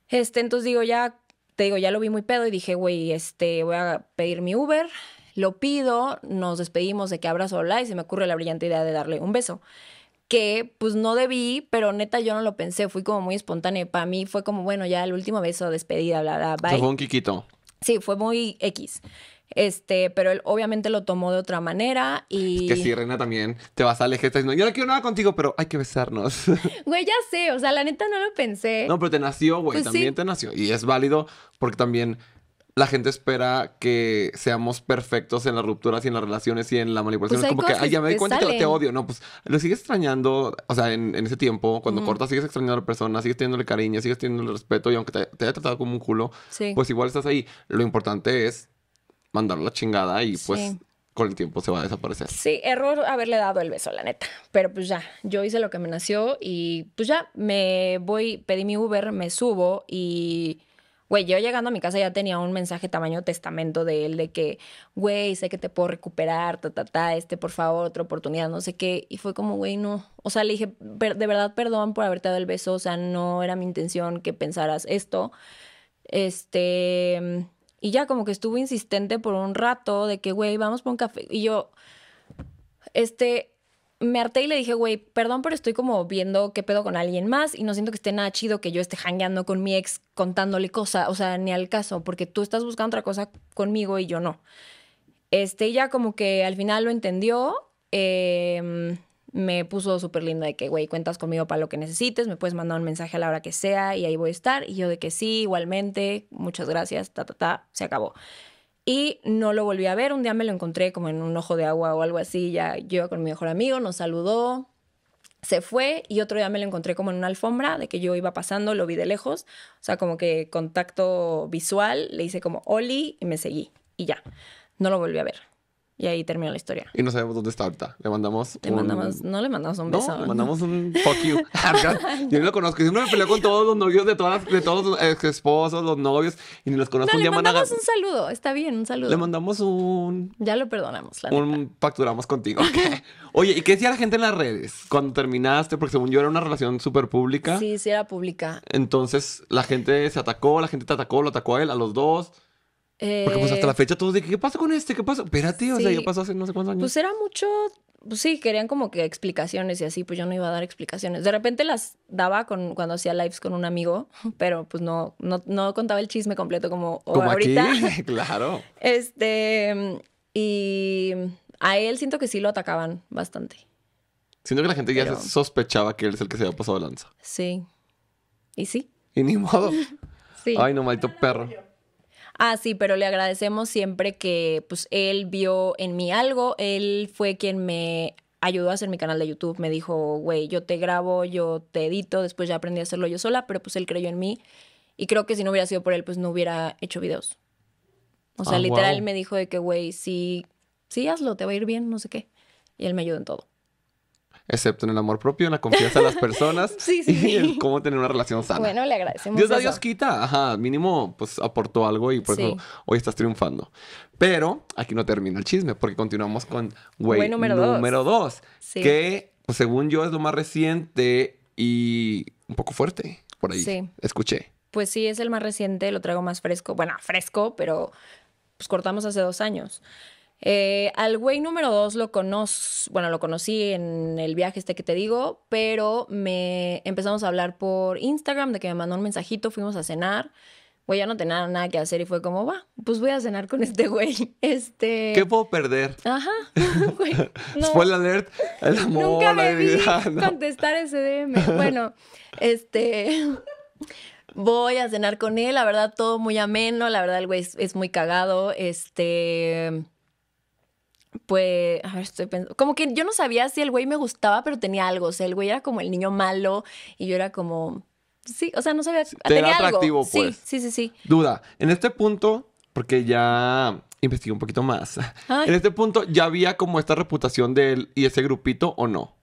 Este, entonces digo, ya te digo, ya lo vi muy pedo y dije, güey, este, voy a pedir mi Uber, lo pido, nos despedimos de que abra sola y se me ocurre la brillante idea de darle un beso que pues no debí, pero neta yo no lo pensé, fui como muy espontáneo. Para mí fue como, bueno, ya el último beso, despedida, bla, bla, bye. fue un kiquito. Sí, fue muy X. Este, pero él obviamente lo tomó de otra manera y. que sí, Reina también te vas a alejar. Estás diciendo, yo no quiero nada contigo, pero hay que besarnos. Güey, ya sé, o sea, la neta no lo pensé. No, pero te nació, güey, pues también te nació. Y es válido porque también la gente espera que seamos perfectos en las rupturas y en las relaciones y en la manipulación. Pues es como que, ay, ya me di cuenta que te, odio. No, pues lo sigues extrañando. O sea, en, ese tiempo, cuando cortas, sigues extrañando a la persona, sigues teniéndole cariño, sigues teniéndole respeto y aunque te, haya tratado como un culo, pues igual estás ahí. Lo importante es mandar la chingada y pues con el tiempo se va a desaparecer. Sí, error haberle dado el beso, la neta. Pero pues ya, yo hice lo que me nació y pues ya me voy, pedí mi Uber, me subo y Güey, yo llegando a mi casa ya tenía un mensaje tamaño testamento de él de que, güey, sé que te puedo recuperar, ta, ta, ta, este, por favor, otra oportunidad, no sé qué. Y fue como, güey, no. O sea, le dije, de verdad, perdón por haberte dado el beso, o sea, no era mi intención que pensaras esto. Este, y ya como que estuvo insistente por un rato de que, güey, vamos por un café. Y yo, este, me harté y le dije, güey, perdón, pero estoy como viendo qué pedo con alguien más y no siento que esté nada chido que yo esté hangueando con mi ex contándole cosas, o sea, ni al caso, porque tú estás buscando otra cosa conmigo y yo no. Este, ya como que al final lo entendió, em, me puso súper lindo de que, güey, cuentas conmigo para lo que necesites, me puedes mandar un mensaje a la hora que sea y ahí voy a estar. Y yo de que sí, igualmente, muchas gracias, ta, ta, ta, se acabó y no lo volví a ver. Un día me lo encontré como en un ojo de agua o algo así, ya yo iba con mi mejor amigo, nos saludó, se fue y otro día me lo encontré como en una alfombra de que yo iba pasando, lo vi de lejos, o sea, como que contacto visual, le hice como Oli y me seguí y ya, no lo volví a ver. Y ahí terminó la historia. Y no sabemos dónde está ahorita. Le mandamos. Le mandamos no le mandamos un beso. No, le mandamos un fuck you. Yo no lo conozco. Siempre me peleo con todos los novios de, todas de todos los ex esposos, los novios, y ni los conozco. No, le mandamos un saludo. Está bien, un saludo. Le mandamos un. Ya lo perdonamos. un contigo. Oye, ¿y qué decía la gente en las redes cuando terminaste? Porque según yo era una relación súper pública. Sí, sí, era pública. Entonces la gente se atacó, la gente te atacó, lo atacó a él, a los dos. Porque pues hasta la eh, fecha todos de ¿qué pasa con este? ¿Qué pasó? Espérate, o sea, ya pasó hace no sé cuántos años. Pues era mucho, pues sí, querían como que explicaciones y así, pues yo no iba a dar explicaciones. De repente las daba con, cuando hacía lives con un amigo, pero pues no, no, contaba el chisme completo como, como ahorita. claro. Este, y a él siento que sí lo atacaban bastante. Siento que la gente ya sospechaba que él es el que se había pasado de lanza. Sí. Y sí. Y ni modo. sí. Ay, no, maldito perro. Ah, sí, pero le agradecemos siempre que pues él vio en mí algo, él fue quien me ayudó a hacer mi canal de YouTube, me dijo, güey, yo te grabo, yo te edito, después ya aprendí a hacerlo yo sola, pero pues él creyó en mí y creo que si no hubiera sido por él, pues no hubiera hecho videos. O sea, ah, literal él me dijo de que, güey, sí, sí, hazlo, te va a ir bien, no sé qué. Y él me ayudó en todo excepto en el amor propio, en la confianza de las personas y en cómo tener una relación sana. Bueno, le agradecemos. Dios da, Dios quita, ajá, mínimo pues aportó algo y por eso hoy estás triunfando. Pero aquí no termina el chisme porque continuamos con güey número, número, dos, que pues, según yo es lo más reciente y un poco fuerte por ahí. Escuché. Pues sí, es el más reciente, lo traigo más fresco. Bueno, fresco, pero pues cortamos hace dos años. Eh, al güey número dos lo conozco, bueno, lo conocí en el viaje este que te digo, pero me empezamos a hablar por Instagram de que me mandó un mensajito, fuimos a cenar. Güey, ya no tenía nada que hacer y fue como, va, pues voy a cenar con este güey. Este... ¿Qué puedo perder? Ajá, güey. alert, el amor, Nunca me contestar ese DM. Bueno, este... voy a cenar con él, la verdad, todo muy ameno, la verdad, el güey es muy cagado, este pues, a ver, estoy pensando, como que yo no sabía si el güey me gustaba, pero tenía algo, o sea, el güey era como el niño malo y yo era como, sí, o sea, no sabía, tenía algo. Pues. Sí, sí, sí, Duda, en este punto, porque ya investigué un poquito más, en este punto ya había como esta reputación de él y ese grupito o no.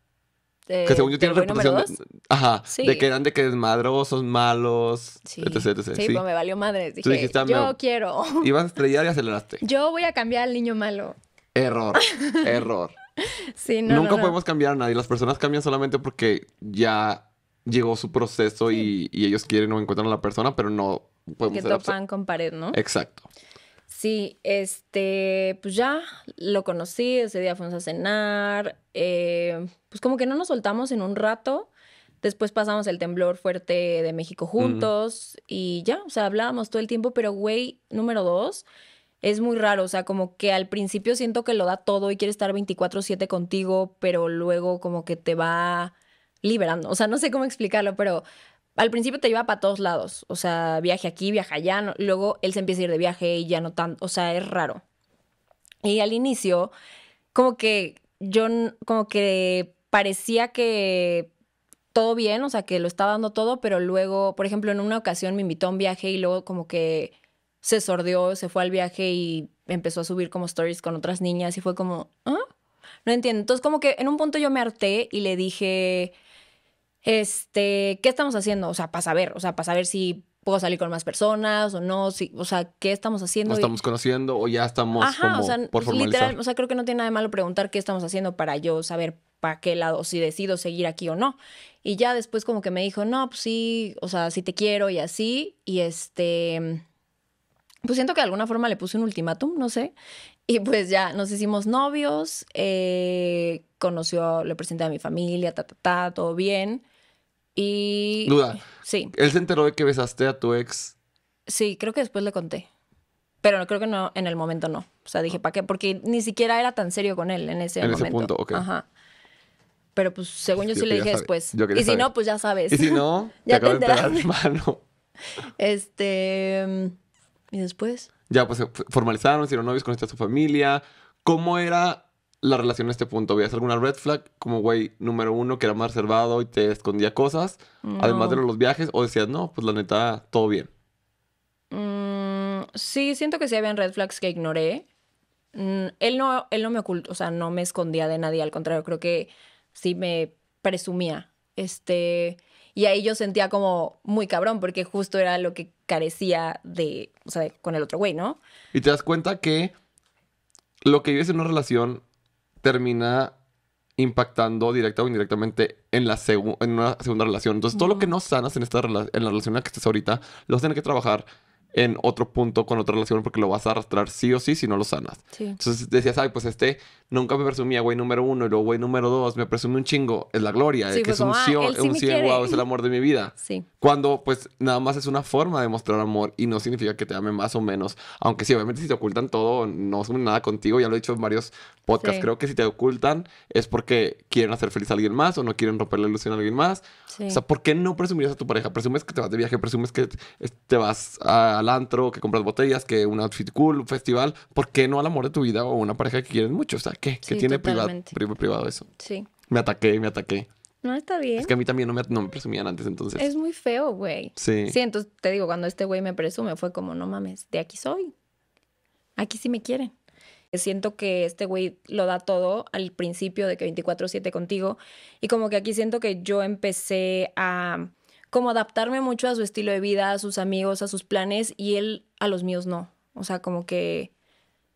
que según yo tiene reputación ajá, de que eran de que desmadrosos, malos, sí. etc, Sí, sí. Pues me valió madre Dije, dijiste, ah, yo quiero. Ibas a estrellar y aceleraste. Yo voy a cambiar al niño malo. Error, error. Nunca podemos cambiar a nadie. Las personas cambian solamente porque ya llegó su proceso y, ellos quieren o encuentran a la persona, pero no podemos... Que topan con pared, ¿no? Exacto. Sí, este, pues ya lo conocí, ese día fuimos a cenar, eh, pues como que no nos soltamos en un rato, después pasamos el temblor fuerte de México juntos y ya, o sea, hablábamos todo el tiempo, pero güey, número dos, es muy raro, o sea, como que al principio siento que lo da todo y quiere estar 24/7 contigo, pero luego como que te va liberando, o sea, no sé cómo explicarlo, pero al principio te lleva para todos lados, o sea, viaje aquí, viaja allá, luego él se empieza a ir de viaje y ya no tanto, o sea, es raro. Y al inicio, como que yo, como que parecía que todo bien, o sea, que lo estaba dando todo, pero luego, por ejemplo, en una ocasión me invitó a un viaje y luego como que se sordió, se fue al viaje y empezó a subir como stories con otras niñas y fue como, ¿ah? No entiendo. Entonces, como que en un punto yo me harté y le dije, este, ¿qué estamos haciendo? O sea, para saber, o sea, para saber si puedo salir con más personas o no, si, o sea, ¿qué estamos haciendo? ¿No estamos conociendo o ya estamos Ajá, como o sea, Literal, o sea, creo que no tiene nada de malo preguntar qué estamos haciendo para yo saber para qué lado, si decido seguir aquí o no. Y ya después como que me dijo, no, pues sí, o sea, si te quiero y así. Y este pues siento que de alguna forma le puse un ultimátum, no sé. Y pues ya nos hicimos novios, eh, conoció, le presenté a mi familia, ta, ta, ta, todo bien. Y... Duda. Sí. Él se enteró de que besaste a tu ex. Sí, creo que después le conté. Pero no, creo que no, en el momento no. O sea, dije, ah. ¿para qué? Porque ni siquiera era tan serio con él en ese momento. En ese punto, ok. Ajá. Pero pues según yo sí le dije después. y si no, pues ya sabes. Y si no, ya te, enteras, hermano. Este... ¿Y después? Ya, pues eh, se formalizaron, hicieron novios, conociste a su familia. ¿Cómo era la relación en este punto? ¿Habías alguna red flag como güey número uno que era más reservado y te escondía cosas? Además de los viajes, o decías, no, pues la neta, todo bien. Mm, sí, siento que sí habían red flags que ignoré. Mm, él, no, él no me ocultó, o sea, no me escondía de nadie, al contrario, creo que sí me presumía. Este, y ahí yo sentía como muy cabrón, porque justo era lo que carecía de, o sea, con el otro güey, ¿no? Y te das cuenta que lo que vives en una relación termina impactando directa o indirectamente en, la en una segunda relación. Entonces, todo lo que no sanas en, esta en la relación en la que estás ahorita, lo vas a tener que trabajar en otro punto con otra relación porque lo vas a arrastrar sí o sí si no lo sanas. Entonces decías, ay, pues este nunca me presumía güey número uno y luego güey número dos, me presume un chingo, es la gloria, es pues, un ah, es, wow, es el amor de mi vida. Cuando pues nada más es una forma de mostrar amor y no significa que te ame más o menos, aunque sí, obviamente si te ocultan todo, no es nada contigo, ya lo he dicho en varios podcasts, creo que si te ocultan es porque quieren hacer feliz a alguien más o no quieren romper la ilusión a alguien más. O sea, ¿por qué no presumirías a tu pareja? Presumes que te vas de viaje, presumes que te vas a al antro, que compras botellas, que un outfit cool, un festival, ¿por qué no al amor de tu vida o una pareja que quieres mucho? O sea, ¿qué? que tiene privado, privado eso? Sí. Me ataqué, me ataqué. No, está bien. Es que a mí también no me, no me presumían antes, entonces. Es muy feo, güey. Sí. Sí, entonces te digo, cuando este güey me presume, fue como, no mames, de aquí soy. Aquí sí me quieren. Siento que este güey lo da todo al principio de que 24-7 contigo. Y como que aquí siento que yo empecé a como adaptarme mucho a su estilo de vida, a sus amigos, a sus planes y él a los míos no. O sea, como que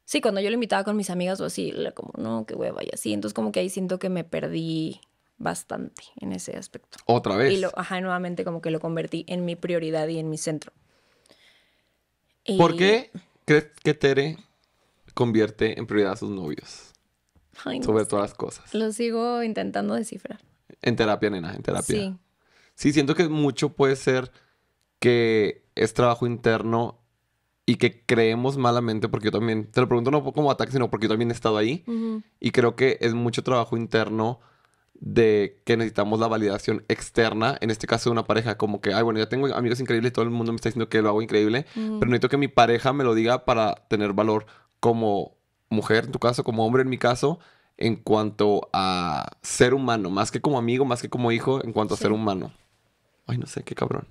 sí, cuando yo lo invitaba con mis amigas o así, era como, no, qué hueva y así. Entonces como que ahí siento que me perdí bastante en ese aspecto. Otra vez. Y lo, ajá, nuevamente como que lo convertí en mi prioridad y en mi centro. ¿Por qué crees que Tere convierte en prioridad a sus novios? sobre todas las cosas. Lo sigo intentando descifrar. En terapia, nena, en terapia. Sí. Sí, siento que mucho puede ser que es trabajo interno y que creemos malamente, porque yo también, te lo pregunto no como ataque, sino porque yo también he estado ahí, y creo que es mucho trabajo interno de que necesitamos la validación externa, en este caso de una pareja, como que, ay, bueno, ya tengo amigos increíbles, todo el mundo me está diciendo que lo hago increíble, pero necesito que mi pareja me lo diga para tener valor como mujer, en tu caso, como hombre, en mi caso, en cuanto a ser humano, más que como amigo, más que como hijo, en cuanto a ser humano. Ay, no sé, qué cabrón.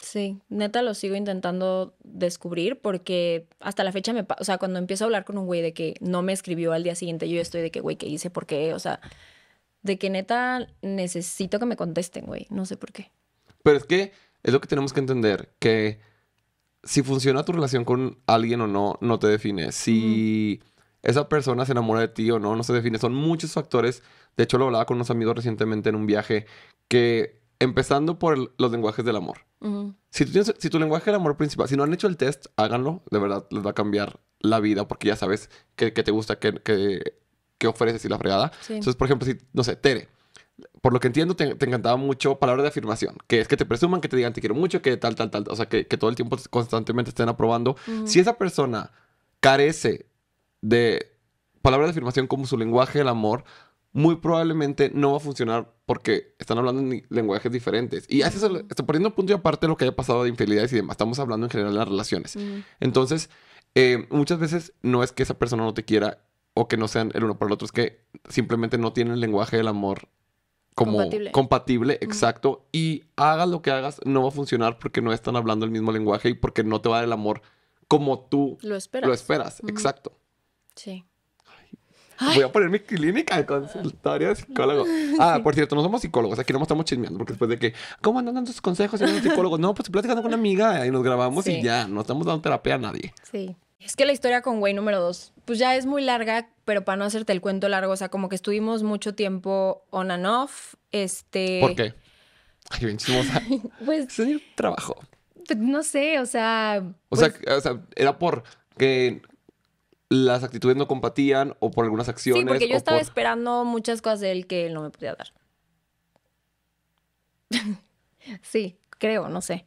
Sí, neta lo sigo intentando descubrir porque hasta la fecha me, o sea, cuando empiezo a hablar con un güey de que no me escribió al día siguiente, yo estoy de que, güey, ¿qué hice? ¿Por qué? O sea, de que neta necesito que me contesten, güey, no sé por qué. Pero es que es lo que tenemos que entender, que si funciona tu relación con alguien o no, no te define. Si esa persona se enamora de ti o no, no se define. Son muchos factores. De hecho, lo hablaba con unos amigos recientemente en un viaje que empezando por los lenguajes del amor. si, tu lenguaje del amor principal, si no han hecho el test, háganlo. De verdad, les va a cambiar la vida porque ya sabes qué te gusta, qué ofreces y la fregada. Entonces, por ejemplo, si, no sé, Tere, por lo que entiendo, te, encantaba mucho palabras de afirmación, que es que te presuman, que te digan te quiero mucho, que tal, tal, tal, o sea, que, todo el tiempo constantemente estén aprobando. Si esa persona carece de palabras de afirmación como su lenguaje del amor, muy probablemente no va a funcionar porque están hablando en lenguajes diferentes. Y eso está poniendo punto y aparte lo que haya pasado de infidelidades y demás. Estamos hablando en general de las relaciones. Entonces, eh, muchas veces no es que esa persona no te quiera o que no sean el uno para el otro, es que simplemente no tienen el lenguaje del amor como compatible, compatible exacto. Y hagas lo que hagas, no va a funcionar porque no están hablando el mismo lenguaje y porque no te va el amor como tú lo esperas. exacto. Sí. Voy a poner mi clínica de consultorio de psicólogo. Ah, por cierto, no somos psicólogos. Aquí no estamos chismeando porque después de que, ¿cómo andan tus consejos? Y psicólogos. No, pues platicando con una amiga y nos grabamos y ya. No estamos dando terapia a nadie. Sí. Es que la historia con güey número dos, pues ya es muy larga, pero para no hacerte el cuento largo, o sea, como que estuvimos mucho tiempo on and off. Este. ¿Por qué? Ay, bien chismosa. pues. Es trabajo. No sé, o sea. O, sea, pues o sea, era por que las actitudes no compatían o por algunas acciones. Sí, porque yo estaba esperando muchas cosas de él que él no me podía dar. sí, creo, no sé.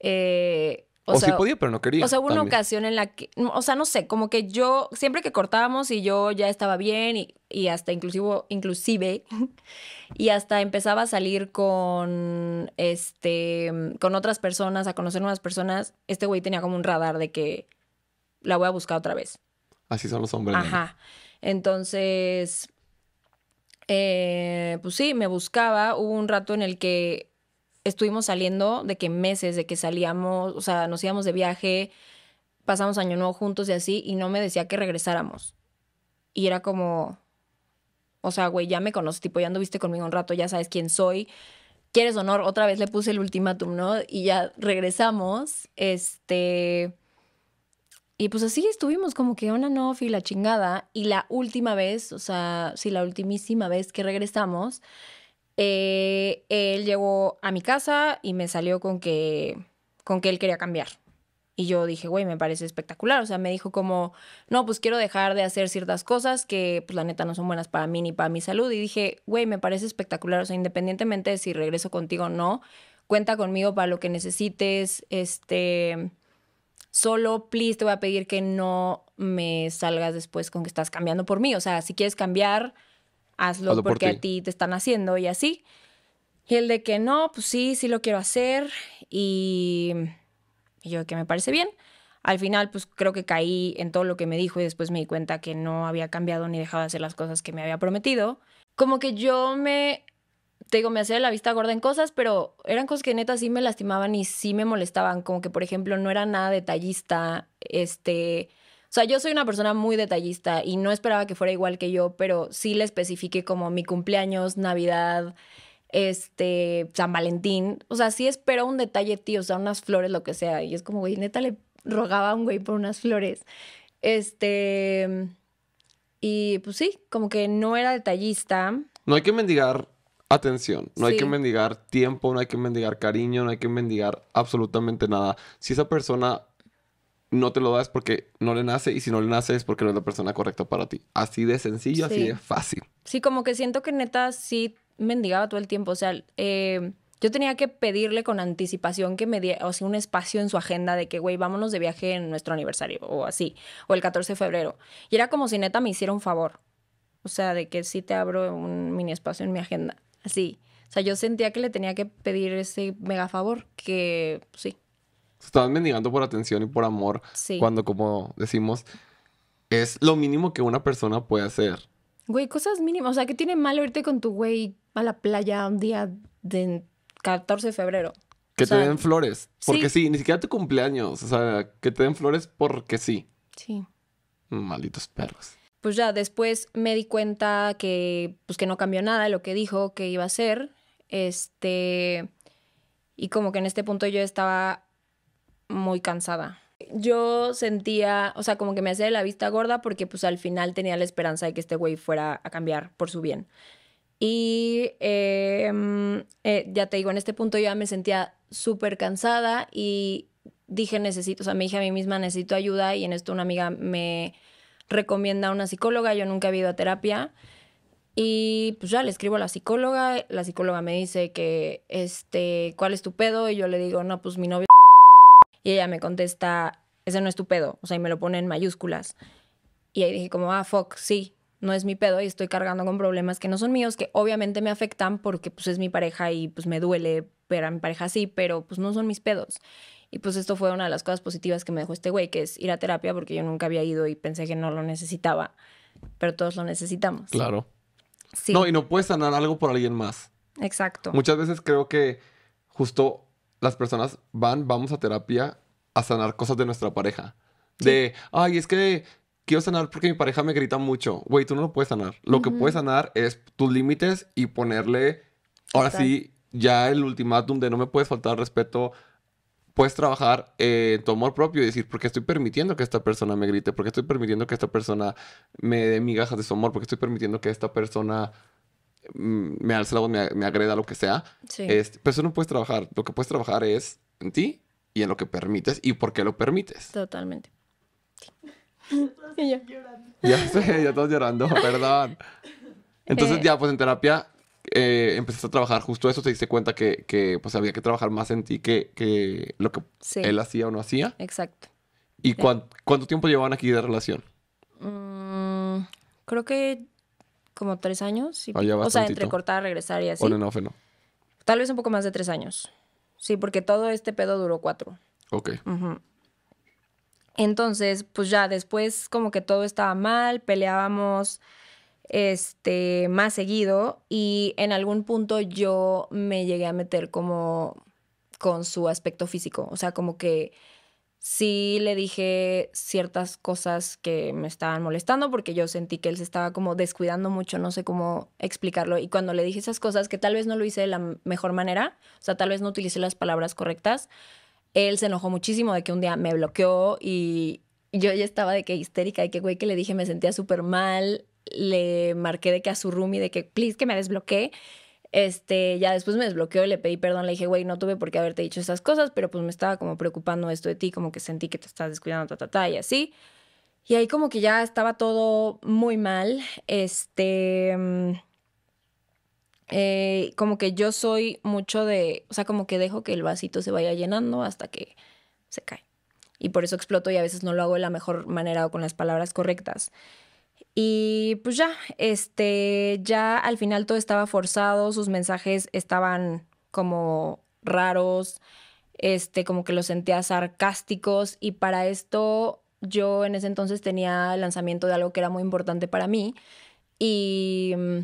Eh, o, o sí podía, pero no quería. O sea, hubo una ocasión en la que, o sea, no sé, como que yo, siempre que cortábamos y yo ya estaba bien y, y hasta inclusivo, inclusive, y hasta empezaba a salir con, este, con otras personas, a conocer nuevas personas, este güey tenía como un radar de que la voy a buscar otra vez. Así son los hombres. Ajá. Entonces, eh, pues sí, me buscaba. Hubo un rato en el que estuvimos saliendo, de que meses, de que salíamos, o sea, nos íbamos de viaje, pasamos año nuevo juntos y así, y no me decía que regresáramos. Y era como, o sea, güey, ya me conoces, tipo, ya anduviste conmigo un rato, ya sabes quién soy. ¿Quieres honor? Otra vez le puse el ultimátum, ¿no? Y ya regresamos. Este. Y pues así estuvimos como que una no y chingada. Y la última vez, o sea, sí, la ultimísima vez que regresamos, eh, él llegó a mi casa y me salió con que, con que él quería cambiar. Y yo dije, güey, me parece espectacular. O sea, me dijo como, no, pues quiero dejar de hacer ciertas cosas que, pues la neta, no son buenas para mí ni para mi salud. Y dije, güey, me parece espectacular. O sea, independientemente de si regreso contigo o no, cuenta conmigo para lo que necesites. Este solo, please, te voy a pedir que no me salgas después con que estás cambiando por mí. O sea, si quieres cambiar, hazlo, porque a ti te están haciendo y así. Y el de que no, pues sí, sí lo quiero hacer. Y, y yo que me parece bien. Al final, pues creo que caí en todo lo que me dijo y después me di cuenta que no había cambiado ni dejado de hacer las cosas que me había prometido. Como que yo me te digo, me hacía la vista gorda en cosas, pero eran cosas que neta sí me lastimaban y sí me molestaban, como que por ejemplo no era nada detallista, este, o sea, yo soy una persona muy detallista y no esperaba que fuera igual que yo, pero sí le especifique como mi cumpleaños, Navidad, este, San Valentín, o sea, sí espero un detalle, tío, o sea, unas flores, lo que sea, y es como, güey, neta le rogaba a un güey por unas flores. Este, y pues sí, como que no era detallista. No hay que mendigar atención. No hay que mendigar tiempo, no hay que mendigar cariño, no hay que mendigar absolutamente nada. Si esa persona no te lo da es porque no le nace y si no le nace es porque no es la persona correcta para ti. Así de sencillo, así de fácil. Sí, como que siento que neta sí mendigaba todo el tiempo. O sea, eh, yo tenía que pedirle con anticipación que me diera, o sea, un espacio en su agenda de que, güey, vámonos de viaje en nuestro aniversario o así, o el 14 de febrero. Y era como si neta me hiciera un favor. O sea, de que sí te abro un mini espacio en mi agenda. Sí, O sea, yo sentía que le tenía que pedir ese mega favor, que pues, sí. Estaban mendigando por atención y por amor. Cuando, como decimos, es lo mínimo que una persona puede hacer. Güey, cosas mínimas. O sea, ¿qué tiene malo irte con tu güey a la playa un día de 14 de febrero? Que te den flores. Porque sí. sí. ni siquiera tu cumpleaños. O sea, que te den flores porque sí. Sí. Malditos perros pues ya después me di cuenta que, pues que no cambió nada de lo que dijo que iba a hacer. Este, y como que en este punto yo estaba muy cansada. Yo sentía, o sea, como que me hacía la vista gorda porque pues al final tenía la esperanza de que este güey fuera a cambiar por su bien. Y em, eh, ya te digo, en este punto yo ya me sentía súper cansada y dije necesito, o sea, me dije a mí misma necesito ayuda y en esto una amiga me, recomienda a una psicóloga, yo nunca he ido a terapia. Y pues ya le escribo a la psicóloga, la psicóloga me dice que, este, ¿cuál es tu pedo? Y yo le digo, no, pues mi novio. Y ella me contesta, ese no es tu pedo, o sea, y me lo pone en mayúsculas. Y ahí dije como, ah, fuck, sí, no es mi pedo y estoy cargando con problemas que no son míos, que obviamente me afectan porque pues es mi pareja y pues me duele pero a mi pareja así, pero pues no son mis pedos. Y pues esto fue una de las cosas positivas que me dejó este güey, que es ir a terapia, porque yo nunca había ido y pensé que no lo necesitaba, pero todos lo necesitamos. Claro. Sí. No, y no puedes sanar algo por alguien más. Exacto. Muchas veces creo que justo las personas van, vamos a terapia a sanar cosas de nuestra pareja. De, ay, es que quiero sanar porque mi pareja me grita mucho. Güey, tú no lo puedes sanar. Lo que puedes sanar es tus límites y ponerle, ahora sí, ya el ultimátum de no me puedes faltar respeto puedes trabajar eh, en tu amor propio y decir, ¿por qué estoy permitiendo que esta persona me grite? ¿Por qué estoy permitiendo que esta persona me dé migajas de su amor? ¿Por qué estoy permitiendo que esta persona mm, me alce la voz, me, agreda, lo que sea? Sí. Este, pero eso no puedes trabajar. Lo que puedes trabajar es en ti y en lo que permites y por qué lo permites. Totalmente. Sí. Ya sé, ya estás llorando, perdón. Entonces eh, ya, pues en terapia eh, empezaste a trabajar justo eso, te diste cuenta que, que pues había que trabajar más en ti que, que lo que él hacía o no hacía. Exacto. ¿Y cuánto tiempo llevaban aquí de relación? Mm, creo que como tres años. Ah, o sea, entre cortar, regresar y así. On no, no. Tal vez un poco más de tres años. Sí, porque todo este pedo duró cuatro. Ok. Entonces, pues ya después como que todo estaba mal, peleábamos este, más seguido y en algún punto yo me llegué a meter como con su aspecto físico, o sea, como que sí le dije ciertas cosas que me estaban molestando porque yo sentí que él se estaba como descuidando mucho, no sé cómo explicarlo. Y cuando le dije esas cosas, que tal vez no lo hice de la mejor manera, o sea, tal vez no utilicé las palabras correctas, él se enojó muchísimo de que un día me bloqueó y yo ya estaba de que histérica y que güey que le dije me sentía súper mal le marqué de que a su y de que, please, que me desbloquee. Este, ya después me desbloqueó y le pedí perdón, le dije, güey, no tuve por qué haberte dicho esas cosas, pero pues me estaba como preocupando esto de ti, como que sentí que te estás descuidando, tata, y así. Y ahí como que ya estaba todo muy mal, este... Mm, eh, como que yo soy mucho de, o sea, como que dejo que el vasito se vaya llenando hasta que se cae. Y por eso exploto y a veces no lo hago de la mejor manera o con las palabras correctas. Y pues ya, este, ya al final todo estaba forzado, sus mensajes estaban como raros, este, como que los sentía sarcásticos y para esto yo en ese entonces tenía el lanzamiento de algo que era muy importante para mí y, mm,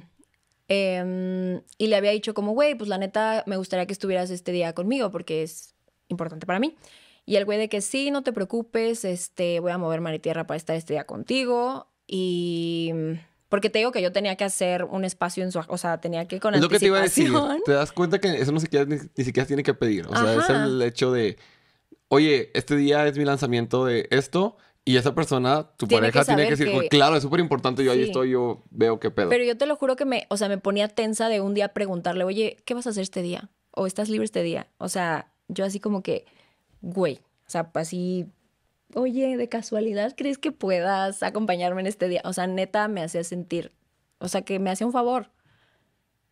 em, y le había dicho como, güey, pues la neta me gustaría que estuvieras este día conmigo porque es importante para mí. Y el güey de que sí, no te preocupes, este, voy a mover mar y tierra para estar este día contigo. Y mm, porque te digo que yo tenía que hacer un espacio en su, o sea, tenía que con es lo que te iba a decir. Te das cuenta que eso no siquiera, ni, siquiera tiene que pedir. O sea, es el hecho de, oye, este día es mi lanzamiento de esto y esa persona, tu pareja, tiene que decir, claro, es súper importante, yo ahí estoy, yo veo qué pedo. Pero yo te lo juro que me, o sea, me ponía tensa de un día preguntarle, oye, ¿qué vas a hacer este día? ¿O estás libre este día? O sea, yo así como que, güey, o sea, así oye, de casualidad, ¿crees que puedas acompañarme en este día? O sea, neta, me hacía sentir, o sea, que me hacía un favor.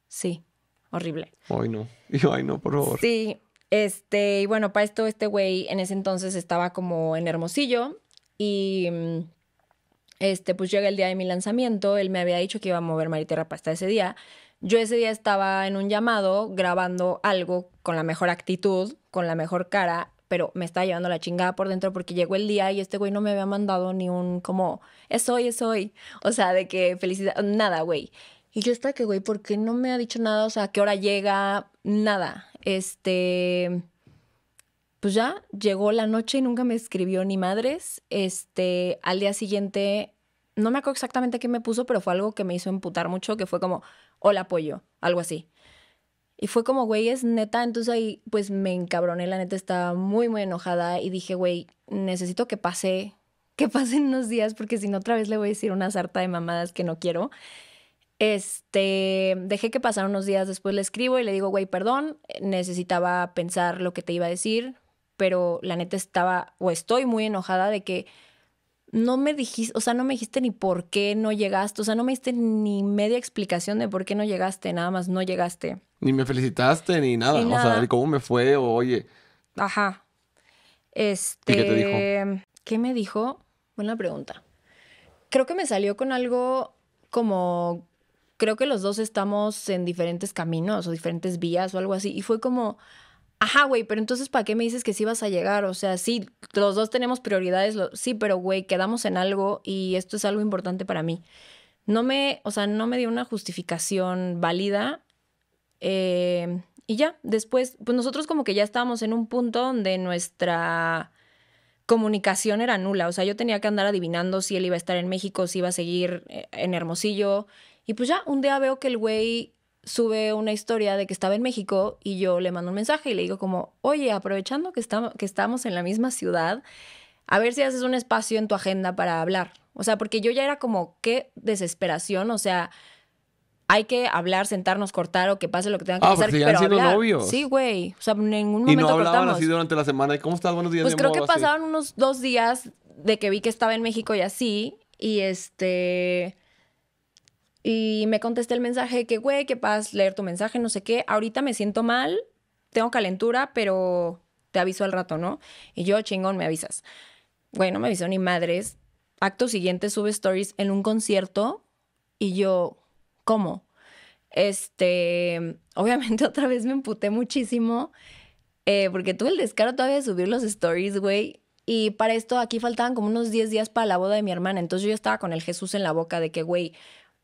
Sí, horrible. Ay, no. Ay, no, por favor. Sí, este, y bueno, para esto, este güey en ese entonces estaba como en Hermosillo y mm, este, pues llega el día de mi lanzamiento, él me había dicho que iba a mover Mariterra para hasta ese día. Yo ese día estaba en un llamado grabando algo con la mejor actitud, con la mejor cara pero me estaba llevando la chingada por dentro porque llegó el día y este güey no me había mandado ni un como, es hoy, es hoy. O sea, de que felicidad, nada, güey. Y yo estaba que, güey, ¿por qué no me ha dicho nada? O sea, ¿qué hora llega? Nada. Este, pues ya llegó la noche y nunca me escribió ni madres. Este, al día siguiente, no me acuerdo exactamente qué me puso, pero fue algo que me hizo emputar mucho, que fue como, hola apoyo, algo así. Y fue como, güey, es neta. Entonces ahí pues me encabroné, la neta estaba muy, muy enojada y dije, güey, necesito que pase, que pasen unos días porque si no otra vez le voy a decir una sarta de mamadas que no quiero. Este, dejé que pasaran unos días, después le escribo y le digo, güey, perdón, necesitaba pensar lo que te iba a decir, pero la neta estaba o estoy muy enojada de que no me dijiste, o sea, no me dijiste ni por qué no llegaste, o sea, no me diste ni media explicación de por qué no llegaste, nada más no llegaste. Ni me felicitaste ni nada. O sea, ¿cómo me fue? O, oye. Ajá. Este. qué dijo? ¿Qué me dijo? Buena pregunta. Creo que me salió con algo como. Creo que los dos estamos en diferentes caminos o diferentes vías o algo así. Y fue como. Ajá, güey, pero entonces, ¿para qué me dices que sí vas a llegar? O sea, sí, los dos tenemos prioridades, sí, pero, güey, quedamos en algo y esto es algo importante para mí. No me, o sea, no me dio una justificación válida Em, y ya, después, pues nosotros como que ya estábamos en un punto donde nuestra comunicación era nula. O sea, yo tenía que andar adivinando si él iba a estar en México, si iba a seguir eh, en Hermosillo. Y pues ya, un día veo que el güey sube una historia de que estaba en México y yo le mando un mensaje y le digo como, oye, aprovechando que, estamos, que estamos en la misma ciudad, a ver si haces un espacio en tu agenda para hablar. O sea, porque yo ya era como, qué desesperación, o sea, hay que hablar, sentarnos, cortar o que pase lo que tenga que ah, siendo Sí, güey. O sea, en ningún momento. Y no hablaban así durante la semana. ¿Cómo estás? Buenos días. Pues creo que pasaban unos dos días de que vi que estaba en México y así. Y este. Y me contesté el mensaje que, güey, que paz leer tu mensaje, no sé qué. Ahorita me siento mal, tengo calentura, pero te aviso al rato, ¿no? Y yo, chingón, me avisas. Güey, no me avisó ni madres. Acto siguiente sube stories en un concierto y yo, ¿Cómo? Este, obviamente otra vez me emputé muchísimo eh, porque tuve el descaro todavía de subir los stories, güey. Y para esto aquí faltaban como unos 10 días para la boda de mi hermana. Entonces yo estaba con el Jesús en la boca de que, güey,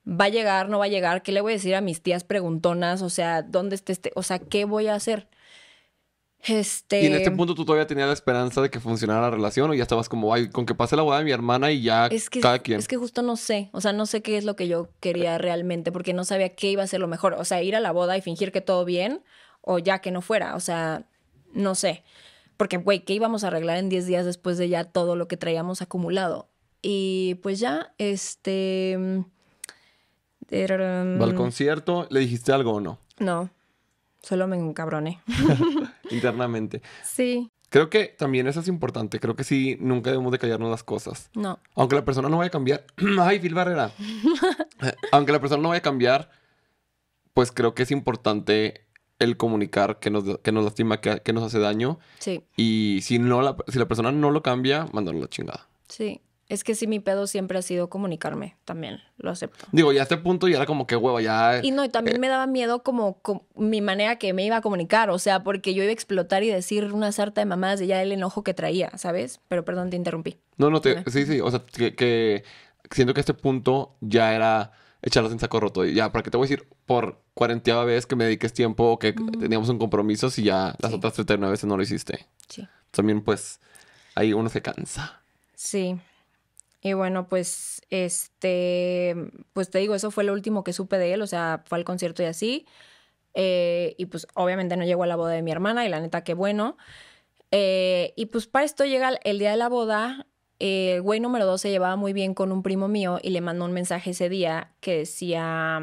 va a llegar, no va a llegar, ¿qué le voy a decir a mis tías preguntonas? O sea, ¿dónde esté este? O sea, ¿qué voy a hacer? Este ¿Y en este punto tú todavía tenías la esperanza de que funcionara la relación o ya estabas como, ay, con que pase la boda de mi hermana y ya cada quien? Es que justo no sé, o sea, no sé qué es lo que yo quería realmente porque no sabía qué iba a ser lo mejor, o sea, ir a la boda y fingir que todo bien o ya que no fuera, o sea, no sé. Porque, güey, ¿qué íbamos a arreglar en 10 días después de ya todo lo que traíamos acumulado? Y pues ya, este... Mm, ¿Va al concierto? ¿Le dijiste algo o no? No. Solo me encabroné. Internamente. Sí. Creo que también eso es importante. Creo que sí, nunca debemos de callarnos las cosas. No. Aunque la persona no vaya a cambiar. Ay, Phil Barrera. Eh, aunque la persona no vaya a cambiar, pues creo que es importante el comunicar que nos, que nos lastima, que, nos hace daño. Sí. Y si, no la, si la persona no lo cambia, mandarnos la chingada. Sí. Es que sí, mi pedo siempre ha sido comunicarme, también, lo acepto. Digo, ya a este punto ya era como que huevo, ya... Y no, y también eh, me daba miedo como, mi manera que me iba a comunicar, o sea, porque yo iba a explotar y decir una sarta de mamás de ya el enojo que traía, ¿sabes? Pero perdón, te interrumpí. No, no, te... sí, sí, o sea, que, siento que a este punto ya era echarlas en saco roto. ya, ¿para qué te voy a decir por cuarentena vez que me dediques tiempo o que teníamos un compromiso si ya las otras 39 veces no lo hiciste? Sí. También, pues, ahí uno se cansa. Sí. Y bueno, pues este, pues te digo, eso fue lo último que supe de él, o sea, fue al concierto y así. Eh, y pues obviamente no llegó a la boda de mi hermana y la neta qué bueno. Eh, y pues para esto llega el día de la boda, eh, el güey número dos se llevaba muy bien con un primo mío y le mandó un mensaje ese día que decía,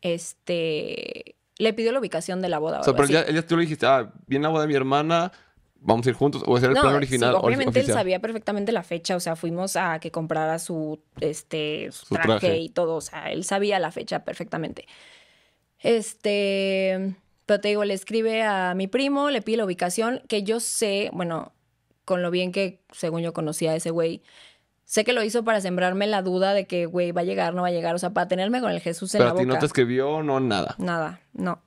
este, le pidió la ubicación de la boda. O sea, pero ya, tú le dijiste, ah, viene la boda de mi hermana, vamos a ir juntos o es el plan original. obviamente él sabía perfectamente la fecha, o sea, fuimos a que comprara su, este, traje, y todo, o sea, él sabía la fecha perfectamente. Este, pero te digo, le escribe a mi primo, le pide la ubicación, que yo sé, bueno, con lo bien que, según yo conocía a ese güey, Sé que lo hizo para sembrarme la duda de que, güey, va a llegar, no va a llegar, o sea, para tenerme con el Jesús en la boca. Pero a ti no te escribió, no, nada. Nada, no.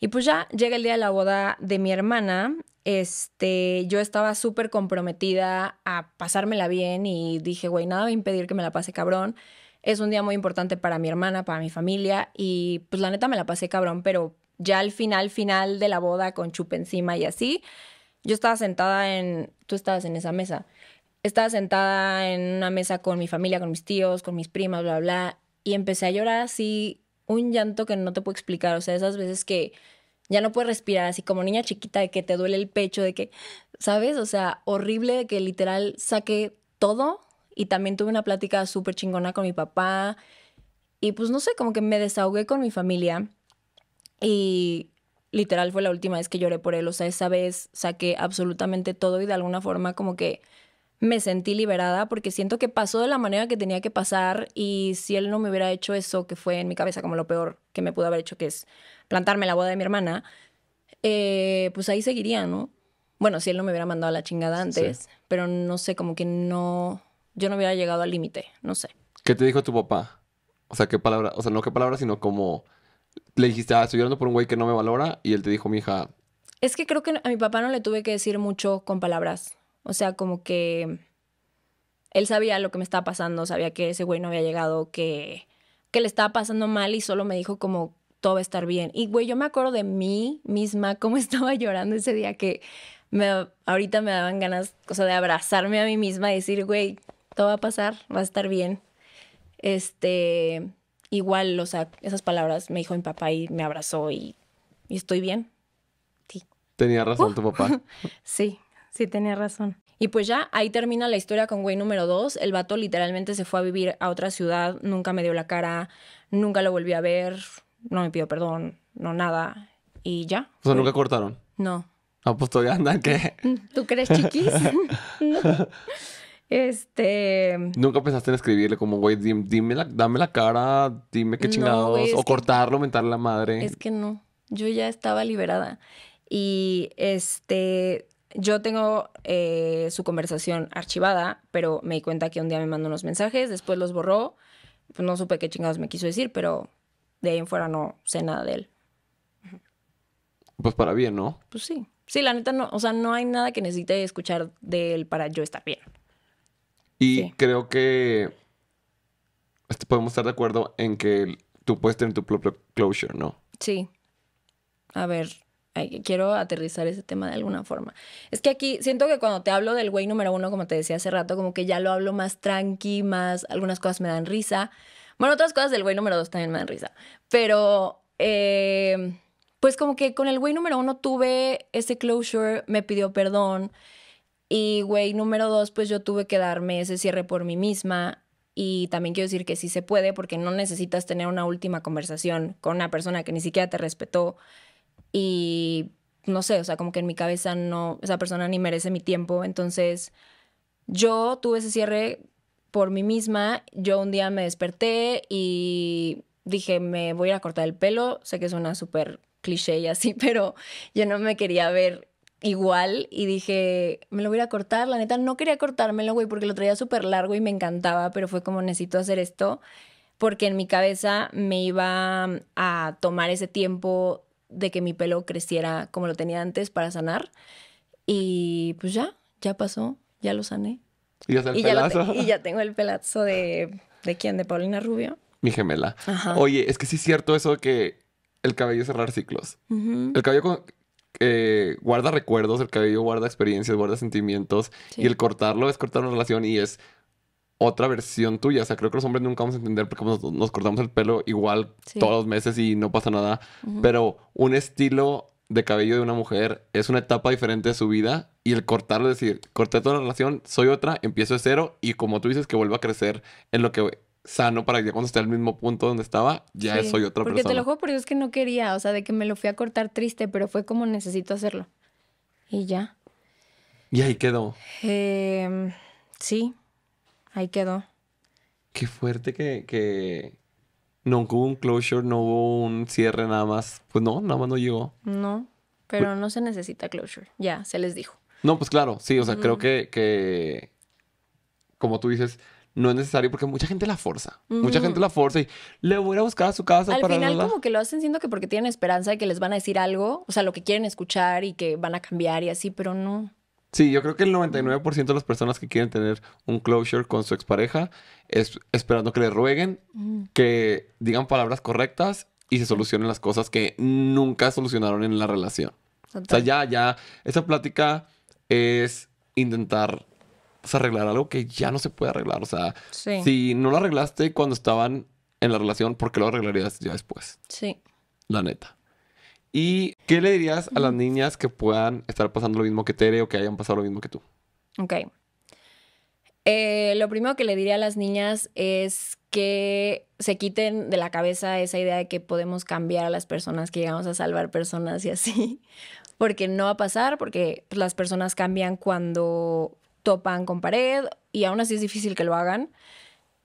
Y pues ya llega el día de la boda de mi hermana. Este, yo estaba súper comprometida a pasármela bien y dije, güey, nada va a impedir que me la pase cabrón. Es un día muy importante para mi hermana, para mi familia y pues la neta me la pasé cabrón, pero ya al final, final de la boda con chupa encima y así, yo estaba sentada en, tú estabas en esa mesa, estaba sentada en una mesa con mi familia, con mis tíos, con mis primas, bla, bla, y empecé a llorar así un llanto que no te puedo explicar, o sea, esas veces que ya no puedes respirar, así como niña chiquita, de que te duele el pecho, de que, ¿sabes? O sea, horrible de que literal saqué todo. Y también tuve una plática súper chingona con mi papá. Y pues no sé, como que me desahogué con mi familia. Y literal fue la última vez que lloré por él. O sea, esa vez saqué absolutamente todo y de alguna forma como que me sentí liberada porque siento que pasó de la manera que tenía que pasar y si él no me hubiera hecho eso, que fue en mi cabeza como lo peor que me pudo haber hecho, que es plantarme la boda de mi hermana, eh, pues ahí seguiría, ¿no? Bueno, si él no me hubiera mandado a la chingada antes, pero no sé, como que no, yo no hubiera llegado al límite, no sé. ¿Qué te dijo tu papá? O sea, ¿qué palabra? O sea, no qué palabra, sino como le dijiste, ah, estoy llorando por un güey que no me valora y él te dijo, mi hija. Es que creo que a mi papá no le tuve que decir mucho con palabras o sea, como que él sabía lo que me estaba pasando, sabía que ese güey no había llegado, que, que le estaba pasando mal y solo me dijo como todo va a estar bien. Y güey, yo me acuerdo de mí misma, cómo estaba llorando ese día que me, ahorita me daban ganas, o sea, de abrazarme a mí misma y decir, güey, todo va a pasar, va a estar bien. Este, igual, o sea, esas palabras me dijo mi papá y me abrazó y, estoy bien. Sí. Tenía razón uh. tu papá. sí. Sí, tenía razón. Y pues ya ahí termina la historia con güey número dos. El vato literalmente se fue a vivir a otra ciudad, nunca me dio la cara, nunca lo volví a ver, no me pidió perdón, no nada. Y ya. O sea, nunca cortaron. No. Ah, pues todavía andan que. Mm, ¿Tú crees chiquis? Este. Nunca pensaste en escribirle como, güey, dime, la, dame la cara, dime qué chingados, o cortarlo, que... la madre. Es que no. Yo ya estaba liberada. Y este, yo tengo eh, su conversación archivada, pero me di cuenta que un día me mandó unos mensajes, después los borró, pues no supe qué chingados me quiso decir, pero de ahí en fuera no sé nada de él. Pues para bien, ¿no? Pues sí. Sí, la neta no, o sea, no hay nada que necesite escuchar de él para yo estar bien. Y creo que este, podemos estar de acuerdo en que tú puedes tener tu propio closure, ¿no? Sí. A ver, quiero aterrizar ese tema de alguna forma. Es que aquí siento que cuando te hablo del güey número uno, como te decía hace rato, como que ya lo hablo más tranqui, más algunas cosas me dan risa. Bueno, otras cosas del güey número dos también me dan risa. Pero, eh, pues como que con el güey número uno tuve ese closure, me pidió perdón. Y güey número dos, pues yo tuve que darme ese cierre por mí misma. Y también quiero decir que sí se puede porque no necesitas tener una última conversación con una persona que ni siquiera te respetó y no sé, o sea, como que en mi cabeza no, esa persona ni merece mi tiempo, entonces yo tuve ese cierre por mí misma, yo un día me desperté y dije, me voy a, cortar el pelo, sé que suena súper cliché y así, pero yo no me quería ver igual y dije, me lo voy a cortar, la neta no quería cortármelo, güey, porque lo traía súper largo y me encantaba, pero fue como necesito hacer esto, porque en mi cabeza me iba a tomar ese tiempo de que mi pelo creciera como lo tenía antes para sanar. Y pues ya, ya pasó, ya lo sané. Y, el ya, y ya, tengo el pelazo de, de quién, de Paulina Rubio. Mi gemela. Oye, es que sí es cierto eso que el cabello es cerrar ciclos. El cabello eh, guarda recuerdos, el cabello guarda experiencias, guarda sentimientos. Y el cortarlo es cortar una relación y es otra versión tuya. O sea, creo que los hombres nunca vamos a entender porque pues, nos, cortamos el pelo igual todos los meses y no pasa nada. Pero un estilo de cabello de una mujer es una etapa diferente de su vida y el cortarlo, es decir, corté toda la relación, soy otra, empiezo de cero y como tú dices, que vuelvo a crecer en lo que sano para que ya cuando esté al mismo punto donde estaba, ya soy otra persona. Porque te lo juro, pero es que no quería, o sea, de que me lo fui a cortar triste, pero fue como necesito hacerlo. Y ya. Y ahí quedó. Em, sí, ahí quedó. Qué fuerte que, no hubo un closure, no hubo un cierre nada más. Pues no, nada más no llegó. No, pero no se necesita closure, ya, se les dijo. No, pues claro, sí, o sea, creo que, que, como tú dices, no es necesario porque mucha gente la forza. Mucha gente la forza y le voy a buscar a su casa Al final, como que lo hacen siendo que porque tienen esperanza de que les van a decir algo, o sea, lo que quieren escuchar y que van a cambiar y así, pero no. Sí, yo creo que el 99% de las personas que quieren tener un closure con su expareja es esperando que le rueguen, mm. que digan palabras correctas y se solucionen las cosas que nunca solucionaron en la relación. O sea, ya, ya, esa plática es intentar pues, arreglar algo que ya no se puede arreglar. O sea, si no lo arreglaste cuando estaban en la relación, ¿por qué lo arreglarías ya después? Sí. La neta. ¿Y qué le dirías a las niñas que puedan estar pasando lo mismo que Tere o que hayan pasado lo mismo que tú? Ok. Eh, lo primero que le diría a las niñas es que se quiten de la cabeza esa idea de que podemos cambiar a las personas, que llegamos a salvar personas y así, porque no va a pasar, porque pues, las personas cambian cuando topan con pared y aún así es difícil que lo hagan.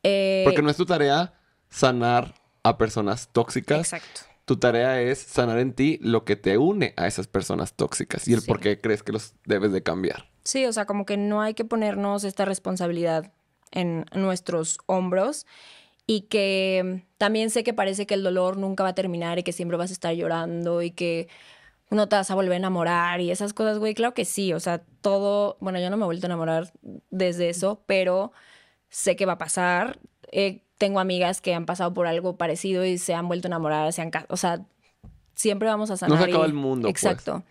porque eh, no es tu tarea sanar a personas tóxicas. Exacto. Tu tarea es sanar en ti lo que te une a esas personas tóxicas y el por qué crees que los debes de cambiar. Sí, o sea, como que no hay que ponernos esta responsabilidad en nuestros hombros y que también sé que parece que el dolor nunca va a terminar y que siempre vas a estar llorando y que no te vas a volver a enamorar y esas cosas, güey, claro que sí, o sea, todo, bueno, yo no me he vuelto a enamorar desde eso, pero sé que va a pasar. Eh, tengo amigas que han pasado por algo parecido y se han vuelto enamoradas, se han o sea, siempre vamos a sanar. No se acaba el mundo. Pues. Exacto.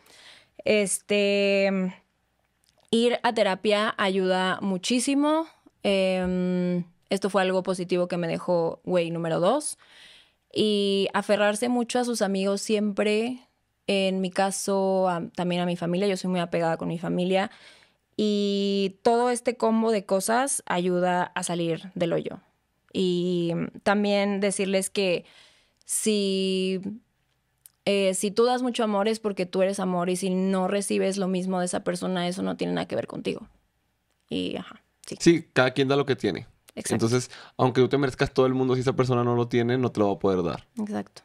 Este, ir a terapia ayuda muchísimo. Em, esto fue algo positivo que me dejó, güey, número dos. Y aferrarse mucho a sus amigos siempre. En mi caso, también a mi familia. Yo soy muy apegada con mi familia. Y todo este combo de cosas ayuda a salir del hoyo. Y mm, también decirles que si, eh, si tú das mucho amor es porque tú eres amor y si no recibes lo mismo de esa persona, eso no tiene nada que ver contigo. Y ajá. Sí, sí cada quien da lo que tiene. Exacto. Entonces, aunque tú te merezcas todo el mundo, si esa persona no lo tiene, no te lo va a poder dar. Exacto.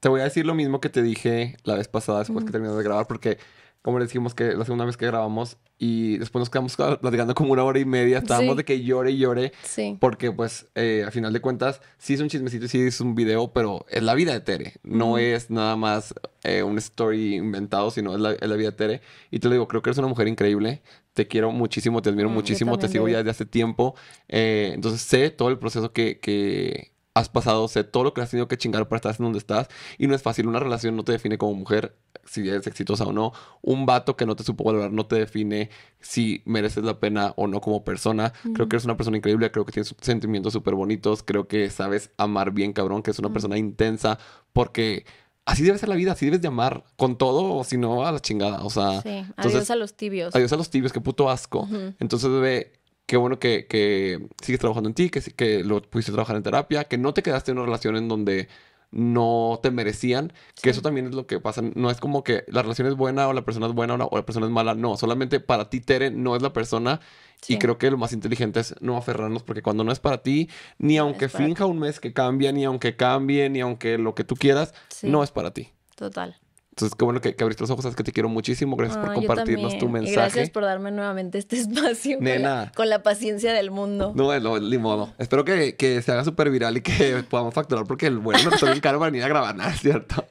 Te voy a decir lo mismo que te dije la vez pasada después que terminé de grabar, porque como les dijimos que la segunda vez que grabamos y después nos quedamos platicando como una hora y media, estábamos de que llore y llore, sí. porque pues eh, final de cuentas sí es un chismecito sí es un video, pero es la vida de Tere, no es nada más eh, un story inventado, sino es la, es la, vida de Tere. Y te lo digo, creo que eres una mujer increíble, te quiero muchísimo, te admiro mm, muchísimo, te sigo ya desde hace tiempo, eh, entonces sé todo el proceso que, que has pasado, sé todo lo que has tenido que chingar para estar en donde estás y no es fácil, una relación no te define como mujer si eres exitosa o no, un vato que no te supo valorar no te define si mereces la pena o no como persona, creo que eres una persona increíble, creo que tienes sentimientos súper bonitos, creo que sabes amar bien cabrón, que es una persona intensa porque así debe ser la vida, así debes de amar con todo o si no a la chingada, o sea. Sí, adiós a los tibios. Adiós a los tibios, qué puto asco. Entonces, debe qué bueno que, sigues trabajando en ti, que, que lo pudiste trabajar en terapia, que no te quedaste en una relación en donde no te merecían, que eso también es lo que pasa, no es como que la relación es buena o la persona es buena o la, persona es mala, no, solamente para ti Tere no es la persona y creo que lo más inteligente es no aferrarnos porque cuando no es para ti, ni aunque finja un mes que cambia, ni aunque cambie, ni aunque lo que tú quieras, no es para ti. Total. Entonces, qué bueno que, abriste los ojos, sabes que te quiero muchísimo. Gracias por ah, compartirnos tu mensaje. Y gracias por darme nuevamente este espacio. Nena. Con la, paciencia del mundo. No, no, ni modo. Espero que, que se haga súper viral y que podamos facturar porque el bueno nos está bien caro para venir a grabar, nada, ¿cierto?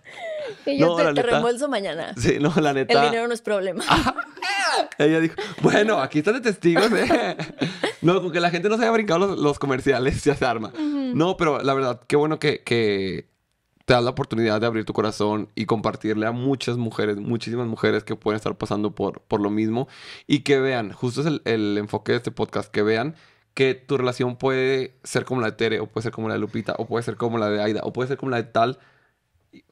Que yo te, reembolso mañana. Sí, no, la neta. El dinero no es problema. Ah. ella dijo, bueno, aquí están de testigos, ¿eh? No, con que la gente no se haya brincado los, comerciales, ya se arma. No, pero la verdad, qué bueno que te da la oportunidad de abrir tu corazón y compartirle a muchas mujeres, muchísimas mujeres que pueden estar pasando por, por lo mismo y que vean, justo es el, enfoque de este podcast, que vean que tu relación puede ser como la de Tere, o puede ser como la de Lupita, o puede ser como la de Aida, o puede ser como la de tal.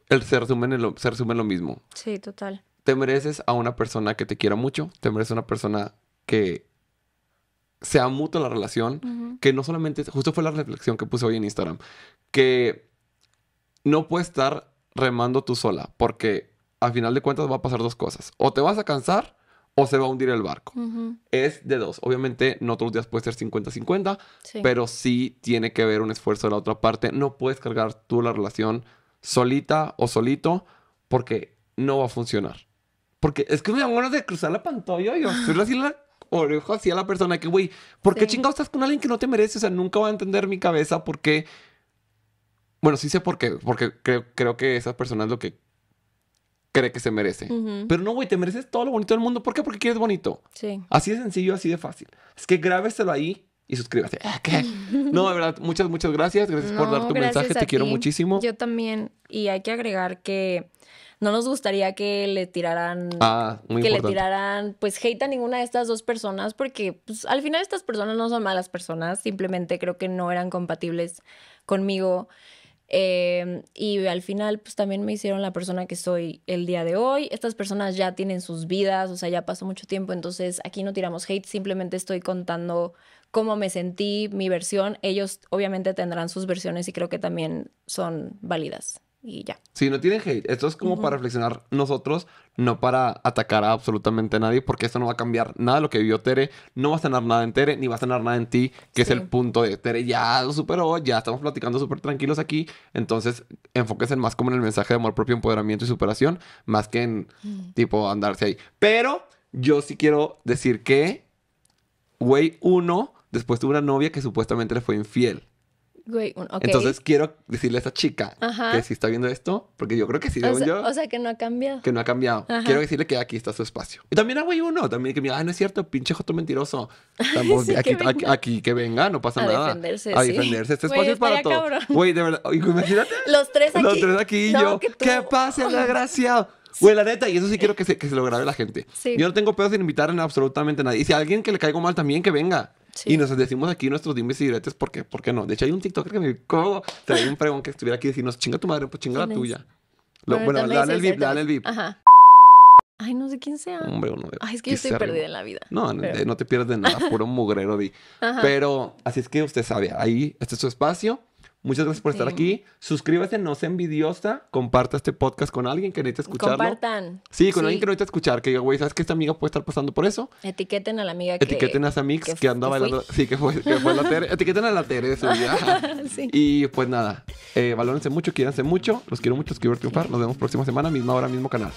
El, se, resume en lo, mismo. Sí, total. Te mereces a una persona que te quiera mucho, te mereces a una persona que sea mutua la relación, que no solamente, justo fue la reflexión que puse hoy en Instagram, que no puedes estar remando tú sola, porque al final de cuentas va a pasar dos cosas. O te vas a cansar o se va a hundir el barco. Es de dos. Obviamente no todos los días puede ser 50-50, pero sí tiene que haber un esfuerzo de la otra parte. No puedes cargar tú la relación solita o solito porque no va a funcionar. Porque es que me dan ganas de cruzar la pantalla y hacerle así la así a la persona que, güey, ¿por qué estás con alguien que no te merece? O sea, nunca va a entender mi cabeza porque. Bueno, sí sé por qué, porque creo, que esa persona es lo que cree que se merece. Pero no, güey, te mereces todo lo bonito del mundo. ¿Por qué? Porque quieres bonito. Sí. Así de sencillo, así de fácil. Es que grábeselo ahí y suscríbase. Ah, ¿Qué? No, de verdad, muchas, muchas gracias. Gracias por dar tu mensaje. Te quiero muchísimo. Yo también. Y hay que agregar que no nos gustaría que le tiraran. Ah, muy Que le tiraran, pues, hate a ninguna de estas dos personas, porque pues, al final estas personas no son malas personas. Simplemente creo que no eran compatibles conmigo. Em, y al final, pues también me hicieron la persona que soy el día de hoy. Estas personas ya tienen sus vidas, o sea, ya pasó mucho tiempo, entonces aquí no tiramos hate, simplemente estoy contando cómo me sentí, mi versión. Ellos obviamente tendrán sus versiones y creo que también son válidas y ya. Sí, no tienen hate. Esto es como para reflexionar nosotros, no para atacar a absolutamente nadie, porque esto no va a cambiar nada de lo que vivió Tere. No va a sanar nada en Tere, ni va a sanar nada en ti, que es el punto de Tere ya lo superó, ya estamos platicando súper tranquilos aquí. Entonces, enfóquense más como en el mensaje de amor propio, empoderamiento y superación, más que en mm. tipo andarse ahí. Pero yo sí quiero decir que, güey, uno, después tuvo una novia que supuestamente le fue infiel. Entonces quiero decirle a esa chica que si está viendo esto, porque yo creo que sí, o sea, yo, o sea, que no ha cambiado. Que no ha cambiado. Quiero decirle que aquí está su espacio. Y también a güey uno, también que me ah, no es cierto, pinche joto mentiroso. Estamos, aquí, que venga, no pasa nada. A defenderse. A defenderse. Este espacio es para todos Güey, de verdad, imagínate. Los tres aquí. Los tres aquí y yo. Que ¿Qué pasa, Güey, la neta, y eso sí quiero que se, que se lo grabe la gente. Sí. Yo no tengo pedos en invitar a absolutamente nadie. Y si a alguien que le caigo mal también, que venga. Y nos decimos aquí nuestros dimes y diretes porque, ¿por qué no? De hecho, hay un TikToker que me dijo, traía un pregón que estuviera aquí y decirnos, chinga tu madre, pues chinga la tuya. bueno, dale el VIP, dale el VIP. Ajá. Ay, no sé quién sea. Hombre, no, Ay, es que yo estoy perdida en la vida. No, eh, no te pierdes nada, puro mugrero, vi. Pero así es que usted sabe, ahí está su espacio. Muchas gracias por estar aquí. Suscríbase, no sea envidiosa. Comparta este podcast con alguien que necesita escucharlo. Compartan. Sí, con alguien que necesita escuchar. Que diga, güey, ¿sabes que esta amiga puede estar pasando por eso? Etiqueten a la amiga que... Etiqueten a esa mix que, anda bailando. Sí, que fue, que fue la Tere. Etiqueten a la Tere de su sí. Y pues nada, eh, valórense mucho, quídense mucho. Los quiero mucho, los quiero triunfar. Nos vemos próxima semana, misma hora, mismo canal.